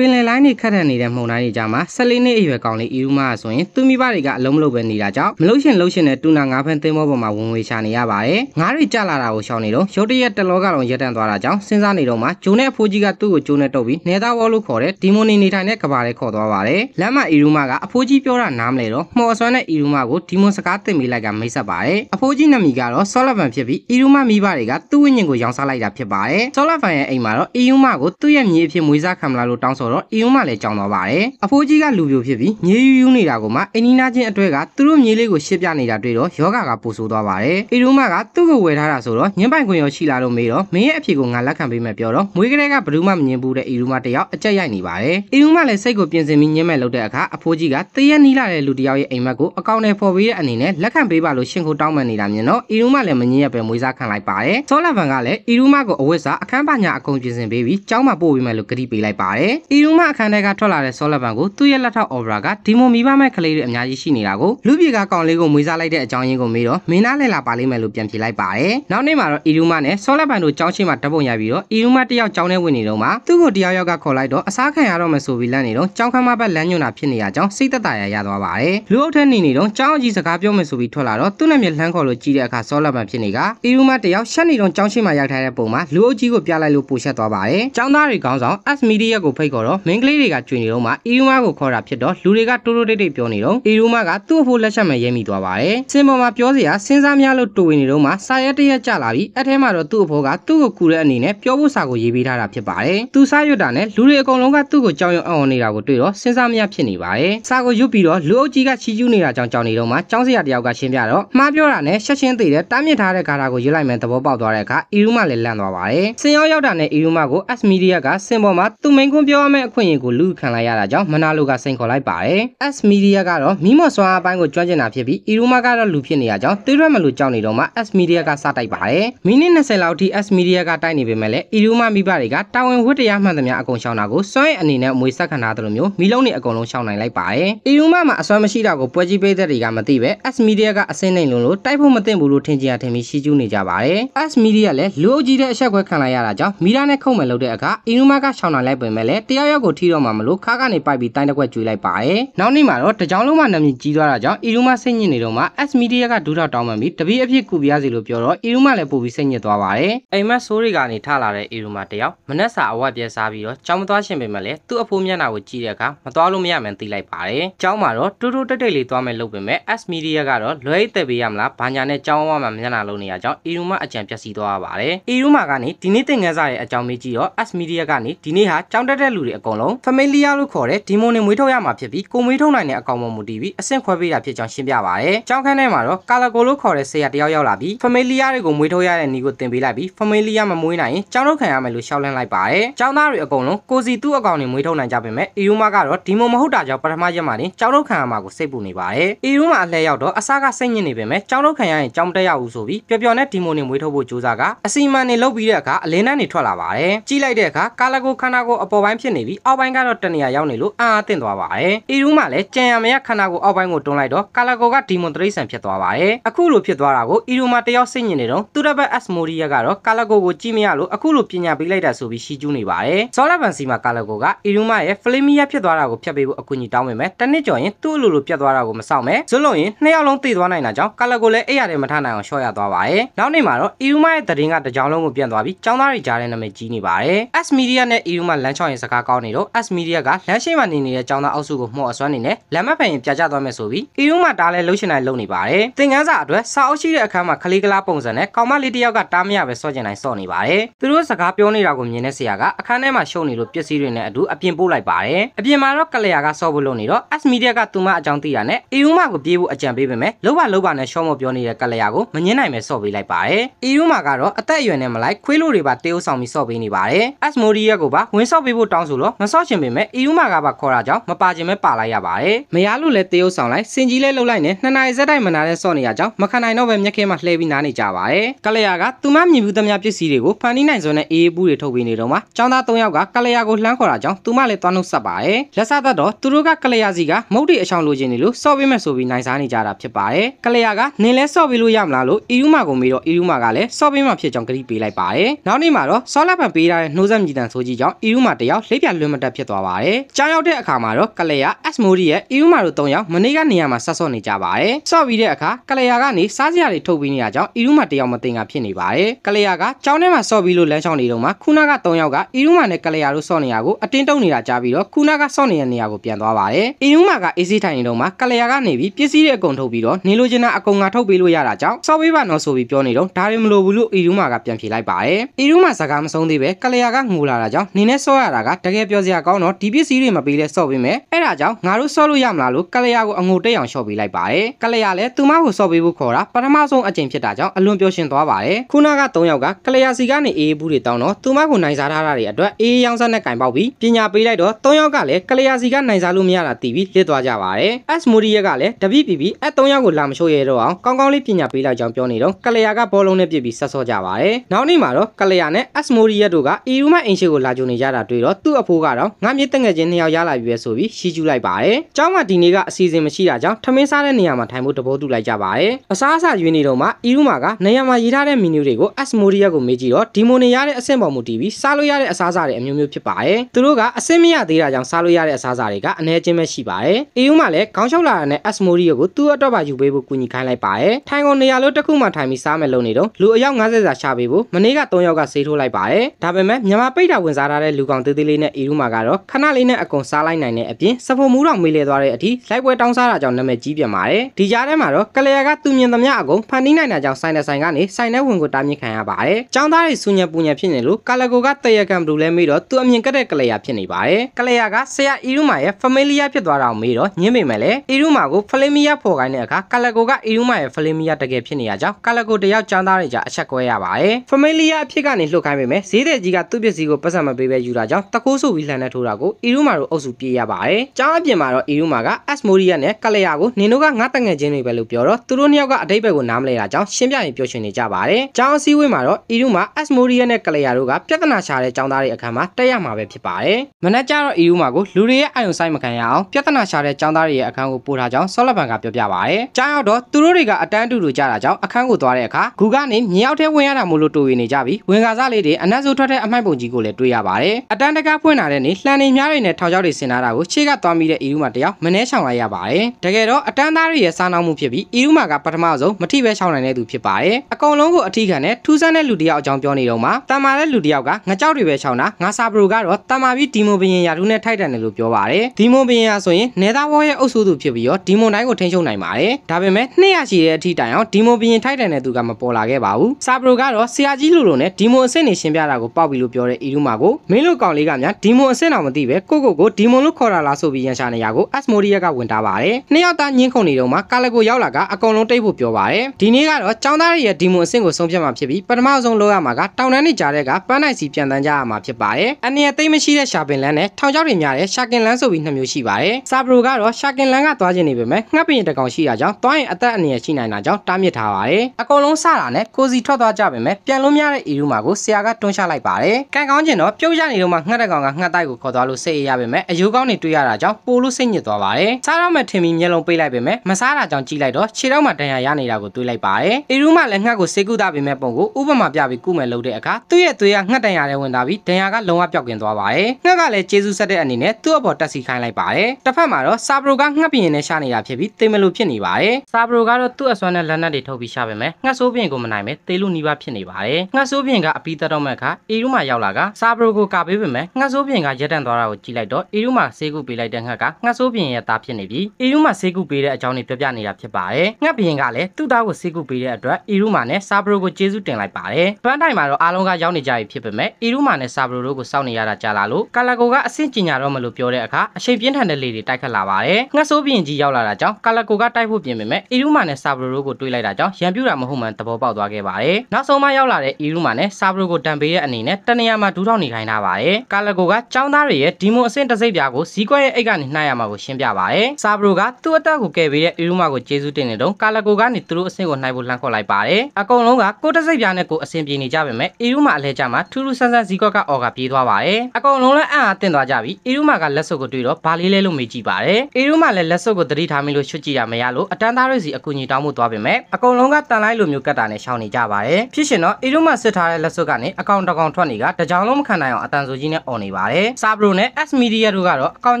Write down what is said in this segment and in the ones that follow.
ပင်လယ်လိုင်းတွေခတ်ထန်နေတဲ့မှုန်တိုင်းတွေကြမှာ14နှစ်အရွယ်ကောင်လေးအီရူမာဆိုရင်သူမိဘတွေကအလုံးမလုံးပဲနေတာကြောင့်မလုံးရှင်လုံးရှင်နဲ့တူနာငါးဖန်းသင်းမောပေါ်မှာဝင်ဝေးချနေရပါတယ်။ငါးတွေကြလာတာကိုရှောင်နေတော့ရုတ်တရက်တလောကလုံးရက်တန့်သွားတာကြောင့်စဉ်းစားနေတော့မှဂျိုးနဲ့အဖိုးကြီးကသူ့ကိုဂျိုးနဲ့တုတ်ပြီးနေသားဝေါ်လို့ခေါ်တဲ့ဒီမိုနီနေထိုင်တဲ့ကဘာလေးခေါ်သွားပါတယ်။လက်မအီရူမာကအဖိုးကြီးပြောတာနားမလဲတော့မှော်ဆွမ်းတဲ့အီရူမာကိုဒီမိုစကားတင်ပေးလိုက်ကမိတ်ဆက်ပါတယ်။အဖိုးကြီးနမီကတော့ဆောလဗန်ဖြစ်ပြီးအီရူမာမိဘတွေကသူ့ဝိညာဉ်ကိုရောင်းစားလိုက်တာဖြစ်ပါတယ်။ဆောလဗန်ရဲ့အိမ်မှာတော့အီရူမာကိုသူ့ရဲ့မြေအဖြစ်မွေးစားခံမလားလို့တောင်းဆိုဆိုတော့အီယွန်းမှလည်းကြောင်သွားပါတယ်။အဖိုးကြီးကလူပြိုဖြစ်ပြီးမြေယူးယူးနေတာကိုမှအင်းနီနာချင်းအတွဲကသူတို့မြေလေးကိုရှစ်ပြနေတာတွေ့တော့ယောဂကပိုဆိုးသွားပါတယ်။အီယွန်းမကသူ့ကိုဝယ်ထားတာဆိုတော့ညင်ပိုင်ခွင့်ရောရှိလာလို့မေးတော့မင်းရဲ့အဖြစ်ကိုငါလက်ခံပေးမယ်ပြောတော့မွေးကလေးကဘယ်သူမှမမြင်ဘူးတဲ့အီယွန်းမတယောက် အကြက်ရိုက်နေပါတယ်။အီယွန်းမလည်းစိတ်ကိုပြင်ဆင်ပြီးညင်မဲ့လုပ်တဲ့အခါအဖိုးကြီးကတရက်နီးလာတဲ့လူတယောက်ရဲ့အိမ်မက်ကိုအကောင့်ထဲပေါ်ပေးတဲ့အနေနဲ့လက်ခံပေးပါလို့ရှင်ကိုတောင်းပန်နေတာမြင်တော့အီယွန်းမလည်းမငြင်းရပဲမွေးစားခံလိုက်ပါတယ်။ဆောလဗန်ကလည်းအီယွန်းမကိုအဝတ်စားအခန်းပညာအကုန်ပြင်ဆင်ပေးပြီးကျောင်းမှာပို့ပေးမယ်လို့ကတိပေးလိုက်ပါတယ်။တီရူမအခန်းထဲကထွက်လာတဲ့ဆောလက်ပန်ကိုသူ့ရဲ့လက်ထောက်အော်ဘရာကဒီမိုမီပါမဲ့ကလေးတွေအများကြီးရှိနေတာကိုလူပြေကကောင်လေးကိုမွေးစားလိုက်တဲ့အကြောင်းရင်းကိုမေးတော့မင်းသားလဲလာပါလိမ့်မယ်လို့ပြန်ဖြေလိုက်ပါတယ်။နောက်နေ့မှာတော့အီရူမနဲ့ဆောလက်ပန်တို့ကြောင်းချင်းမှာတပုံရပြီးတော့အီရူမတယောက်ကြောင်းထဲဝင်နေတော့မှသူ့ကိုတယောက်ယောက်ကခေါ်လိုက်တော့အစားခံရတော့မယ်ဆိုပြီးလန့်နေတော့ကြောင်းခမ်းမဘက်လမ်းညွန်တာဖြစ်နေရကြောင်းစိတ်သက်သာရရသွားပါတယ်။လူအုပ်ထဲနေနေတော့ကြောင်းအကြီးစကားပြောမယ်ဆိုပြီးထွက်လာတော့သူ့နဲ့မျက်လှမ်းခေါ်လို့ကြည့်တဲ့အခါဆောလက်ပန်ဖြစ်နေကအီရူမတယောက်ရှက်နေတော့ကြောင်းချင်းမှာရိုက်ထားတဲ့ပုံမှာလူအုပ်ကြီးကိုပြလိုက်လို့ပိုရှက်သွားပါတယ်။ကြောင်းသားတွေခေါင်းဆောင်အက်စ်မီဒီယာကိုဖိတ်ခေါ်ကိုတော့မင်းကလေးတွေကကြွေနေတော့မှအီရူမာကိုခေါ်တာဖြစ်တော့လူတွေကတိုးတိုးတိတ်တိတ်ပြောနေတော့အီရူမာကသူ့အဖိုးလက်ချက်မဲ့ရဲမိသွားပါတယ်စင်ပေါ်မှာပြောစရာစဉ်းစားများလို့တွေ့နေတော့မှစာရက်တရက်ကြလာပြီးအထဲမှာတော့သူ့အဖိုးကသူ့ကိုကူတဲ့အနေနဲ့ပြောဖို့စာကိုရေးပေးထားတာဖြစ်ပါတယ်သူစားရွတ်တာနဲ့လူတွေအကုန်လုံးကသူ့ကိုကြောင်ရုံအော်နေတာကိုတွေ့တော့စဉ်းစားမရဖြစ်နေပါတယ်စာကိုရွတ်ပြီးတော့လူအုပ်ကြီးကချီကျူးနေတာကြောင့်ကြောင်နေတော့မှចောင်းစရာတယောက်ကရှင်းပြတော့မှားပြောတာနဲ့ချက်ချင်းသေးတဲ့တားမြစ်ထားတဲ့ဂါတာကိုရွတ်လိုက်မှသဘောပေါက်သွားတဲ့အခါအီရူမာလည်းလန့်သွားပါတယ်စင်ရောက်ရောက်တာနဲ့အီရူမာကို S Media ကစင်ပေါ်မှာသူ့မိန်ခွန်းပြောမဲ့အခွင့်အရေးကိုလူခံလိုက်ရတာကြောင့်မနာလိုကစိန်ခေါ်လိုက်ပါတယ်။ S Media ကတော့မိမော့စွမ်းအားပိုင်းကိုကြွန့်ကျင်တာဖြစ်ပြီးအီရူမာကတော့လူဖြစ်နေရကြောင်းတွေးရမလို့ကြောက်နေတော့မှ S Media ကစတိုက်ပါတယ်။မိနစ်20လောက်ထိ S Media ကတိုက်နေပေမဲ့လည်းအီရူမာမိဘတွေကတာဝန်ဝတ္တရားမှန်သမျှအကုန်ရှောင်တာကိုစွန့်ရဲ့အနေနဲ့အမွေဆက်ခံထားတယ်လို့မျိုးမိလုံးတွေအကုန်လုံးရှောင်နိုင်လိုက်ပါတယ်။အီရူမာမှာအစွမ်းမရှိတာကိုပွဲကြီးပေးသက်တွေကမသိပဲ S Media ကအစင်းနိုင်လို့တိုက်ဖို့မသင့်ဘူးလို့ထင်ကြရထင်ပြီးရှီကျူးနေကြပါတယ်။ S Media လည်းလူအုပ်ကြီးတဲ့အဆက်ခွဲခံလိုက်ရတာကြောင့်မီရာနဲ့ခုံမဲ့လို့တဲ့အခါအီရူမာကရှောင်နိုင်လိုက်ပေမဲ့လည်းရောက်ရောက်ကိုထိတော့မှမလို့ခါကနေပိုက်ပြီးတိုင်းတစ်ခွက်ကျွေးလိုက်ပါတယ်။နောက်နေ့မှာတော့တကြောင်လုံးမှနာမည်ကြီးသွားတာကြောင့်အီရူမစိတ်ညစ်နေတော့မှ S Media ကဒူးထောက်တောင်းပန်ပြီးတပည့်အဖြစ်ကူပြရစီလို့ပြောတော့အီရူမလည်းပို့ပြီးစိတ်ညစ်သွားပါတယ်။အိမ်မက်ဆိုးတွေကနေထလာတဲ့အီရူမတယောက်မနက်စာအဝတ်ပြဲစားပြီးတော့ကြောင်မသွားရှင်ပေမဲ့လည်းသူ့အဖိုးမျက်နှာကိုကြည့်တဲ့အခါမသွားလို့မရမှန်းသိလိုက်ပါတယ်။ကြောင်မှာတော့တူတူတက်တက်လေးသွားမယ်လို့ပေမဲ့ S Media ကတော့လွဲသက်ပေးရမလားဘာညာနဲ့ကြောင်ဝမှာမျက်နှာလုံးနေရကြောင်းအီရူမအကြံပြက်စီသွားပါတယ်။အီရူမကနေဒီနေ့သင်ခန်းစာရဲ့အကြောင်းမေးကြည့်တော့ S Media ကနေဒီနေ့ဟာကြောင်တက်တဲ့လူတွေအကုန်လုံး familiar လို့ခေါ်တဲ့ဒီမိုနဲ့မွေးထုတ်ရမှာဖြစ်ပြီးကိုမွေးထုတ်နိုင်တဲ့အကောင်ပေါ်မူတည်ပြီးအဆင့်ခွဲပေးတာဖြစ်ကြောင်းရှင်းပြပါရယ်။ကြောင်းခန်းထဲမှာတော့ Calago လို့ခေါ်တဲ့ဆရာတယောက်ရောက်လာပြီး familiar တွေကိုမွေးထုတ်ရတဲ့နီးကိုတင်ပေးလိုက်ပြီး familiar မမွေးနိုင်ရင်ကြောင်းထုတ်ခံရမယ်လို့ရှောက်လန့်လိုက်ပါရယ်။ကြောင်းသားတွေအကုန်လုံးကိုစီသူ့အကောင်တွေမွေးထုတ်နိုင်ကြပေမဲ့ EU မကတော့ဒီမိုမဟုတ်တာကြောင့်ပထမရက်မှာတင်ကြောင်းထုတ်ခံရမှာကိုစိတ်ပူနေပါရယ်။ EU မအလှည့်ရောက်တော့အစားကစိတ်ညစ်နေပေမဲ့ကြောင်းထုတ်ခံရရင်ကြောင်းမတက်ရဘူးဆိုပြီးပျော်ပျော်နဲ့ဒီမိုနဲ့မွေးထုတ်ဖို့ကြိုးစားကအစီအမံတွေလုပ်ပြီးတဲ့အခါအလင်းနှန်းတွေထွက်လာပါတယ်။ကြည့်လိုက်တဲ့အခါကာလာကိုခန္ဓာကိုယ်အပေါ်ပိုင်းဖြစ်နေနေပြီးအောက်ပိုင်းကတော့တနေရာရောက်နေလို့အာအသင့်သွားပါတယ်။အီရူးမှလည်းကြံရမရခန္ဓာကိုယ်အောက်ပိုင်းကိုတွန်းလိုက်တော့ကာလာကိုကဒီမွန်တရိဆန်ဖြစ်သွားပါတယ်။အခုလိုဖြစ်သွားတာကိုအီရူးမှတယောက်စိတ်ညစ်နေတော့သူရဘတ်အက်စမိုရီယာကတော့ကာလာကိုကိုကြည့်မရလို့အခုလိုပညာပေးလိုက်တာဆိုပြီးရှီကျူးနေပါတယ်။ဆော်လာဗန်စီမှာကာလာကိုကအီရူးမှရဲ့ဖလီမီယာဖြစ်သွားတာကိုဖျက်ပေးဖို့အကူအညီတောင်းပေမဲ့တနစ်ကျော်ရင်သူ့အလိုလိုပြတ်သွားတာကိုမဆောင်ပဲဇွတ်လုံးရင်နှစ်ယောက်လုံးတည်သွားနိုင်တာကြောင့်ကာလာကိုလည်းအဲ့ရတယ်မထနိုင်အောင်ရှော့ရသွားပါတယ်။နောက်နေ့မှာတော့အီရူးမှရဲ့တရင်ကတကြောင်လုံးကိုပြန်သွားပြီးចောင်းသားတွေကြားတဲ့နာမည်ကြီးနေပါတယ်။ S Media နဲ့အီရူးမှလမ်းချောင်းရင်စကားကောင်းနေတော့ S Media ကလမ်းရှိမှနေနေတဲ့ចောင်းသားအောက်စုကိုမှုအစွမ်းနေနဲ့လမ်းမဖင်ပြကြသွားမယ်ဆိုပြီးအီရူးမှာတားလဲလှုပ်ရှင်နိုင်လုပ်နေပါတယ်။သင်ခန်းစာအတွက်စာအုပ်ရှိတဲ့အခန်းမှာခလေးကလားပုံစံနဲ့ကောင်မလေးတစ်ယောက်ကတားမရပဲစော့ကျင်နိုင်စော့နေပါတယ်။သူတို့စကားပြောနေတာကိုမြင်တဲ့ဆရာကအခန်းထဲမှာရှုပ်နေလို့ပစ္စည်းတွေနဲ့အတူအပြင်ပို့လိုက်ပါတယ်။အပြင်မှာတော့ကလျာကစော့ဖို့လုပ်နေတော့ S Media ကသူမအကြောင်းသိတာနဲ့အီရူးမကိုပြေးဖို့အကြံပေးပေမဲ့လှုပ်ပါလှုပ်ပါနဲ့ရှော့မော့ပြောနေတဲ့ကလျာကိုမငင်းနိုင်ပဲစော့ပေးလိုက်ပါတယ်။အီရူးမကတော့အသက်အရွယ်နဲ့မလိုက် ခွေးလိုတွေပါတေးဥဆောင်ပြီးစော့ပေးနေပါတယ်။ S Media ကိုပါဝင်းစော့ပေးဖို့တောင်းဆိုဆိုတော့မဆော့ချင်ပေမဲ့ EU မှာကပါခေါ်တာကြောင့်မပါချင်ပဲပါလိုက်ရပါတယ်။မရလို့လည်းတေးုပ်ဆောင်လိုက်စင်ကြီးလဲလှုပ်လိုက်နဲ့နှစ်နာရီဆက်တိုက်မနာတဲ့ဆော့နေရကြောင်းမခံနိုင်တော့ပဲမျက်ခင်းမှာလှဲပြီးနားနေကြပါတယ်။ကလျာကသူမမြင်ဘူးသမျှပစ္စည်းတွေကိုဖန်တီးနိုင်စွမ်းနဲ့အေးအေးပူးတွေထုတ်ပေးနေတော့မှចောင်းသား၃ယောက်ကကလျာကိုလှမ်းခေါ်တာကြောင့်သူမလည်းသွားနှုတ်ဆက်ပါတယ်။လက်စားသက်တော့သူတို့ကကလျာစီကမုတ်တွေအချောင်လိုချင်နေလို့ဆော့ပေးမယ်ဆိုပြီးနိုင်စားနေကြတာဖြစ်ပါတယ်။ကလျာကနေလဲဆော့ပေးလို့ရမလားလို့ EU မှာကိုမေးတော့ EU မှာကလည်းဆော့ပေးမှဖြစ်ကြောင်းကတိပေးလိုက်ပါတယ်။နောက်နေ့မှာတော့ဆော့လက်ပံပေးထားတဲ့နှိုးဆက်မြည်တန်ဆိုကြီးကြောင့် EU မှာတယောက်လှိပ်ပြပြန်လွတ်မတက်ဖြစ်သွားပါတယ်။ကြောင်ရောက်တဲ့အခါမှာတော့ကလျာ Asmodi ရဲ့ Iruma တို့၃ယောက်မနေ့ကနေရာမှာဆက်ဆော့နေကြပါတယ်။ဆော့ပြီးတဲ့အခါကလျာကနေစားစရာတွေထုတ်ပြီးနေတာကြောင့် Iruma တယောက်မတင်ကဖြစ်နေပါတယ်။ကလျာကကြောင်ထဲမှာဆော့ပြီးလို့လမ်းလျှောက်နေတော့မှခုနက၃ယောက်က Iruma နဲ့ကလျာတို့ဆော့နေတာကိုအတင်းတုံနေတာကြားပြီးတော့ခုနကဆော့နေတဲ့နေရာကိုပြန်သွားပါတယ်။ Iruma ကအေးစေးထိုင်နေတော့မှကလျာကနေပြီးပစ္စည်းတွေအကုန်ထုတ်ပြီးတော့နေလိုချင်တာအကုန်ငါထုတ်ပေးလို့ရတာကြောင့်ဆော့ပေးပါနော်ဆိုပြီးပြောနေတော့ဒါတွေမလိုဘူးလို့ Iruma ကပြန်ဖြေလိုက်ပါတယ်။ Iruma စကားမဆုံးသေးပဲကလျာကငိုလာတာကြောင့်နင်းနဲ့ဆော့ရတာကတတကယ်ပြောစရာကောင်းတော့ဒီပစ္စည်းတွေမပေးလဲဆော့ပေးမယ်အဲ့ဒါကြောင့်ငါတို့ဆော့လို့ရမလားလို့ကလျာကိုအငိုတက်အောင်ရှော့ပေးလိုက်ပါတယ်ကလျာလည်းသူမကိုဆော့ပေးဖို့ခေါ်တာပထမဆုံးအကြိမ်ဖြစ်တာကြောင့်အလွန်ပျော်ရွှင်သွားပါတယ်ခုနက3ယောက်ကကလျာစီကနေအေးဘူးတွေတောင်းတော့သူမကိုနိုင်စားထားတာတွေအတွက်အေးရောင်စက်နဲ့ကင်ပေါက်ပြီးပညာပေးလိုက်တော့3ယောက်ကလည်းကလျာစီကနိုင်စားလို့မရတာတီးပြီးလစ်သွားကြပါတယ်အက်စ်မိုဒီယက်ကလည်းတပိပီပီအက်3ယောက်ကိုလာမချိုးရဲတော့အောင်ကောင်းကောင်းလေးပညာပေးလိုက်ကြောင်းပြောနေတော့ကလျာကဘောလုံးနဲ့ပြစ်ပြီးဆက်ဆော့ကြပါတယ်နောက်နေ့မှာတော့ကလျာနဲ့အက်စ်မိုဒီယက်တို့ကအီယူမအင်ရှိကိုလာကြုံနေကြတာတွေ့တော့သူ့အဖိုးကတော့ငါမြစ်တငယ်ချင်းနှစ်ယောက်ရလာပြီပဲဆိုပြီးရှီးကျူးလိုက်ပါတယ်။ကျောင်းမှာဒီနေ့ကအစီအစဉ်မရှိတာကြောင့်ထမင်းစားတဲ့နေရာမှာထိုင်ဖို့တဘောတူလိုက်ကြပါတယ်။အစားအစာရွေးနေတော့မှအီရုမာကနေရာမှာရေးထားတဲ့မီနူတွေကို Asmodia ကိုမေးကြည့်တော့ဒီမိုနေရတဲ့အဆင့်ပေါ်မူတည်ပြီးစားလို့ရတဲ့အစားအစာတွေအမျိုးမျိုးဖြစ်ပါတယ်။သူတို့ကအဆင့်မရသေးတာကြောင့်စားလို့ရတဲ့အစားအစာတွေကအနည်းချင်းပဲရှိပါတယ်။အီရုမာလည်းခေါင်းလျှောက်လာတဲ့ Asmodia ကိုသူ့အတွက်ပါယူပေးဖို့ကူညီခိုင်းလိုက်ပါတယ်။ထိုင်ကုန်နေရာလို့တစ်ခုမှထိုင်ပြီးစားမယ်လို့နေတော့လူအယောက်50စာရှာပေးဖို့မနေ့က3ယောက်ကစေးထိုးလိုက်ပါတယ်။ဒါပေမဲ့မြန်မာပိတ်တာဝင်စားထားတဲ့လူကောင်သေးသေးလေးနဲ့တဲ့အီရူမာကတော့ခဏလေးနဲ့အကုန်စားလိုက်နိုင်တဲ့အပြင်စဖို့မူးတော်မေးလေသွားတဲ့အထိလိုက်ပွဲတောင်းစားတာကြောင့်နာမည်ကြီးပြန်ပါတယ်။ဒီကြားထဲမှာတော့ကလျာကသူမြင်သမျှအကုန်ဖန်တီးနိုင်တာကြောင့်ဆိုင်တဲ့ဆိုင်ကနေဆိုင်တဲ့ဝင်ကိုတားမြစ်ခံရပါတယ်။ចောင်းသားတွေစူညံပူညံဖြစ်နေလို့ကာလကိုကတရကံဘလူလဲမေးတော့သူအမြင်ကတဲ့ကလျာဖြစ်နေပါတယ်။ကလျာကဆရာအီရူမာရဲ့ familia ဖြစ်သွားတာကိုမေးတော့ညင်းမိမယ်လေ။အီရူမာကို flamia ဖော်ခိုင်းတဲ့အခါကာလကိုကအီရူမာရဲ့ flamia တကယ်ဖြစ်နေရကြောင်းကာလကိုတယောက်ចောင်းသားတွေကြအချက်ကွဲရပါတယ်။ familia အဖြစ်ကနေလှုပ်ခိုင်းပေမဲ့ဈေးတဲ့ကြီးကသူ့ပစ္စည်းကိုပတ်စံမပေးဘဲယူတာကြောင့်တကူဆိုပြီးလှန်နဲ့ထိုးတာကိုအီရူမာတို့အုပ်စုပြေးရပါတယ်။ကြားအပြင်မှာတော့အီရူမာကအက်စမိုရီယာနဲ့ကလယာကိုနင်တို့ကငါတငယ်ချင်းတွေပဲလို့ပြောတော့သူတို့နှစ်ယောက်ကအတိတ်ဘက်ကိုနားမလဲတာကြောင့်ရှင်းပြရင် ပြောရှင်နေကြပါတယ်။ကျောင်းစည်းဝေးမှာတော့အီရူမာအက်စမိုရီယာနဲ့ကလယာတို့ကပြဿနာရှာတဲ့ကျောင်းသားတွေအခမ်းမှာတက်ရမှာပဲဖြစ်ပါတယ်။မနက်ကျတော့အီရူမာကိုလူတွေရဲ့အာရုံစိုက်မခံရအောင်ပြဿနာရှာတဲ့ကျောင်းသားတွေရဲ့အခန်းကိုပို့ထားကြောင်းဆော့လက်ဘန်ကပြောပြပါတယ်။ကြားရောက်တော့သူတို့တွေကအတန်းတူတူကြတာကြောင့်အခန်းကိုသွားတဲ့အခါဂူကနေမြေရောက်ထဲဝင်ရတာမို့လို့တူရနေကြပြီးဝင်ကစားလေးတွေအနက်ဆိုးထွက်တဲ့အမိုက်ပုံကြီးကိုလည်းတွေ့ရပါတယ်။အတန်းတကားဖွပွင့်လာတဲ့နေ့လှန်နေများတွေနဲ့ထောင်ချောက်တွေဆင်လာတာကိုခြေကသွားမိတဲ့အီရူမာတယောက်မနှဲချောင်လိုက်ရပါတယ်။တကယ်တော့အတန်းသားတွေရဲ့စားနှောင်းမှုဖြစ်ပြီးအီရူမာကပထမဆုံးမထိပဲချောင်နိုင်တဲ့သူဖြစ်ပါတယ်။အကုန်လုံးကိုအထီးခံတဲ့ထူးဆန်းတဲ့လူတယောက်အကြောင်းပြောနေတော့မှတမ္မာတဲ့လူတယောက်ကငကြောက်တွေပဲချောင်တာငါစာဘရိုကတော့တမ္မာပြီးဒီမိုဘရင်ရာထူးနဲ့ထိုက်တန်တယ်လို့ပြောပါတယ်။ဒီမိုဘရင်ရာဆိုရင်နေသားဝေါ်ရဲ့အုပ်စိုးသူဖြစ်ပြီးတော့ဒီမွန်တိုင်းကိုထိန်းချုပ်နိုင်ပါတယ်။ဒါပေမဲ့200ချီတဲ့အထိတိုင်အောင်ဒီမိုဘရင်ထိုက်တန်တဲ့သူကမပေါ်လာခဲ့ပါဘူး။စာဘရိုကတော့ဆရာကြီးလူလိုနဲ့ဒီမိုအစ်စ်နေရှင်းပြတာကိုပေါက်ပြီးလို့ပြောတဲ့အီရူမာကိုမင်းတို့ကောင်လေးကများဒီမွန်အဆင့်တော့မသိပဲကိုကိုကိုဒီမွန်လို့ခေါ်တာလားဆိုပြီးရန်ရှာနေရကို Asmodia ကဝင်တာပါတယ်။နှစ်ယောက်သားညင်းခုန်နေတော့မှကာလကိုရောက်လာကအကုန်လုံးတိတ်ဖို့ပြောပါတယ်။ဒီနေ့ကတော့ចောင်းသားရဲ့ဒီမွန်အဆင့်ကိုဆုံးဖြတ်မှာဖြစ်ပြီးပထမဆုံးလောက်ရမှာကတောင်တန်းနဲ့ကြားတဲ့ကပန်းနိုင်စီပြန်တန်းကြရမှာဖြစ်ပါတယ်။အနေနဲ့သိမရှိတဲ့ရှာပင်လန်းနဲ့ထောင်ချောက်တွေများတဲ့ရှာကင်လန်းဆိုပြီးနှစ်မျိုးရှိပါတယ်။စာပရိုကတော့ရှာကင်လန်းကသွားခြင်းနေပေမဲ့ငှက်ပင်တကောင်ရှိတာကြောင့်သွားရင်အသက်အနေနဲ့ရှိနိုင်တာကြောင့်တားမြစ်ထားပါတယ်။အကုန်လုံးစတာနဲ့ကိုစီထွက်သွားကြပေမဲ့ပြန်လို့မရတဲ့ဤရူမာကိုဆရာကတွန်းချလိုက်ပါတယ်။ကန်ကောင်းကျင်တော့ပြုတ်ရနေတော့မှငှက်တကောင်ကကငှက်တိုက်ကိုခေါ်သွားလို့စိတ်အေးရပေမဲ့အယူကောင်းနေတွေ့ရတာကြောင့်ပိုလို့စိတ်ညစ်သွားပါတယ်။စားတော့မှထင်ပြီးမျက်လုံးပိတ်လိုက်ပေမဲ့မစားတာကြောင့်ကြည့်လိုက်တော့ခြေထောက်မှာဒဏ်ရာရနေတာကိုတွေ့လိုက်ပါတယ်။အီရူးမှလည်းငှက်ကိုစေကူတာပေမဲ့ပုံကိုဥပမာပြပြီးကုမယ်လုပ်တဲ့အခါသူ့ရဲ့သွေးကငှက်ဒဏ်ရာထဲဝင်လာပြီးဒဏ်ရာကလုံးဝပျောက်ကင်းသွားပါတယ်။ငှက်ကလည်းကျေးဇူးဆက်တဲ့အနေနဲ့သူ့အပေါ်တက်စီခိုင်းလိုက်ပါတယ်။တစ်ဖက်မှာတော့စာပရိုကငှက်ပြင်းနဲ့ရှာနေတာဖြစ်ပြီးသိမလို့ဖြစ်နေပါတယ်။စာပရိုကတော့သူ့အစွမ်းနဲ့လက်နက်တွေထုတ်ပြီးရှာပေမဲ့ငှက်ဆိုးပြင်းကိုမနိုင်ပဲသေလို့နှီးပါဖြစ်နေပါတယ်။ငှက်ဆိုးပြင်းကအပီးတက်တော့မဲ့အခါအီရူးမှရောက်လာကစာပရိုကိုကာပေးပေမဲ့ငှက်ဆိုဆိုးပြင်ကရက်တန့်သွားတာကိုကြည့်လိုက်တော့အီရုမာဆေးကုပေးလိုက်တဲ့ငှက်ကငှက်ဆိုးပြင်ရဲ့သားဖြစ်နေပြီးအီရုမာဆေးကုပေးတဲ့အကြောင်းတွေပြောပြနေတာဖြစ်ပါတယ်။ငှက်ပြင်ကလည်းသူ့သားကိုဆေးကုပေးတဲ့အတွက်အီရုမာနဲ့ဆာဘရိုကိုကျေးဇူးတင်လိုက်ပါတယ်။ပန်းတိုင်မှာတော့အားလုံးကရောက်နေကြပြီဖြစ်ပေမဲ့အီရုမာနဲ့ဆာဘရိုတို့ကိုစောင့်နေရတာကြာလာလို့ကာလာကိုကအဆင့်ကျင်ညာတော့မလို့ပြောတဲ့အခါအချိန်ပြင်းထန်တဲ့လေတွေတိုက်ခတ်လာပါတယ်။ငှက်ဆိုးပြင်ကြီးရောက်လာတာကြောင့်ကာလာကိုကတိုက်ဖို့ပြင်ပေမဲ့အီရုမာနဲ့ဆာဘရိုတို့ကိုတွေးလိုက်တာကြောင့်ရန်ပြူတာမဟုတ်မှန်သဘောပေါက်သွားခဲ့ပါတယ်။နောက်ဆုံးမှရောက်လာတဲ့အီရုမာနဲ့ဆာဘရိုကိုတံပေးတဲ့အနေနဲ့တနေရာမှာဒူးထောင်နေခိုင်းထားပါတယ်။ကာလာကိုကចောင်းသားတွေရဲ့ဒီမွန်အဆင့်တစိပ်ပြားကိုဇီးကွက်ရဲ့အိတ်ကနေနှိုက်ရမှာကိုရှင်းပြပါရယ်။ဆာဘရိုကသူ့အတက်ကိုကယ်ပေးတဲ့အီရူမာကိုကျေးဇူးတင်နေတော့ကာလကိုကနေသူတို့အဆင့်ကိုနှိုက်ဖို့လှမ်းခေါ်လိုက်ပါရယ်။အကုန်လုံးကကိုတစိပ်ပြားနဲ့ကိုအဆင်ပြေနေကြပါမယ်။အီရူမာအလဲကြမှာထူးထူးဆန်းဆန်းဇီးကွက်ကအော်ကပြေးသွားပါရယ်။အကုန်လုံးလည်းအံ့အားသင့်သွားကြပြီ။အီရူမာကလက်စုပ်ကိုတွေးတော့ဘာလေးလဲလို့မေးကြည့်ပါရယ်။အီရူမာလည်းလက်စုပ်ကိုသတိထားမိလို့ချွတ်ကြည့်ရမရလို့အတန်းသားတွေစီအကူအညီတောင်းမှုသွားပါမယ်။အကုန်လုံးကတန်လိုက်လိုမျိုးကတ်တာနဲ့ရှောင်းနေကြပါရယ်။ဖြစ်ရှင်တော့အီရူမာစစ်ထားတဲ့လက်စုပ်ကနေအကောင်တကောင်ထွက်နေကတကြောင်လုံးမခံနိုင်အောင်အတန်ဆိုကြီးနဲ့អော်နေနေပါတယ်။ Sabro နဲ့ S Media တို့ကတော့အကောင့်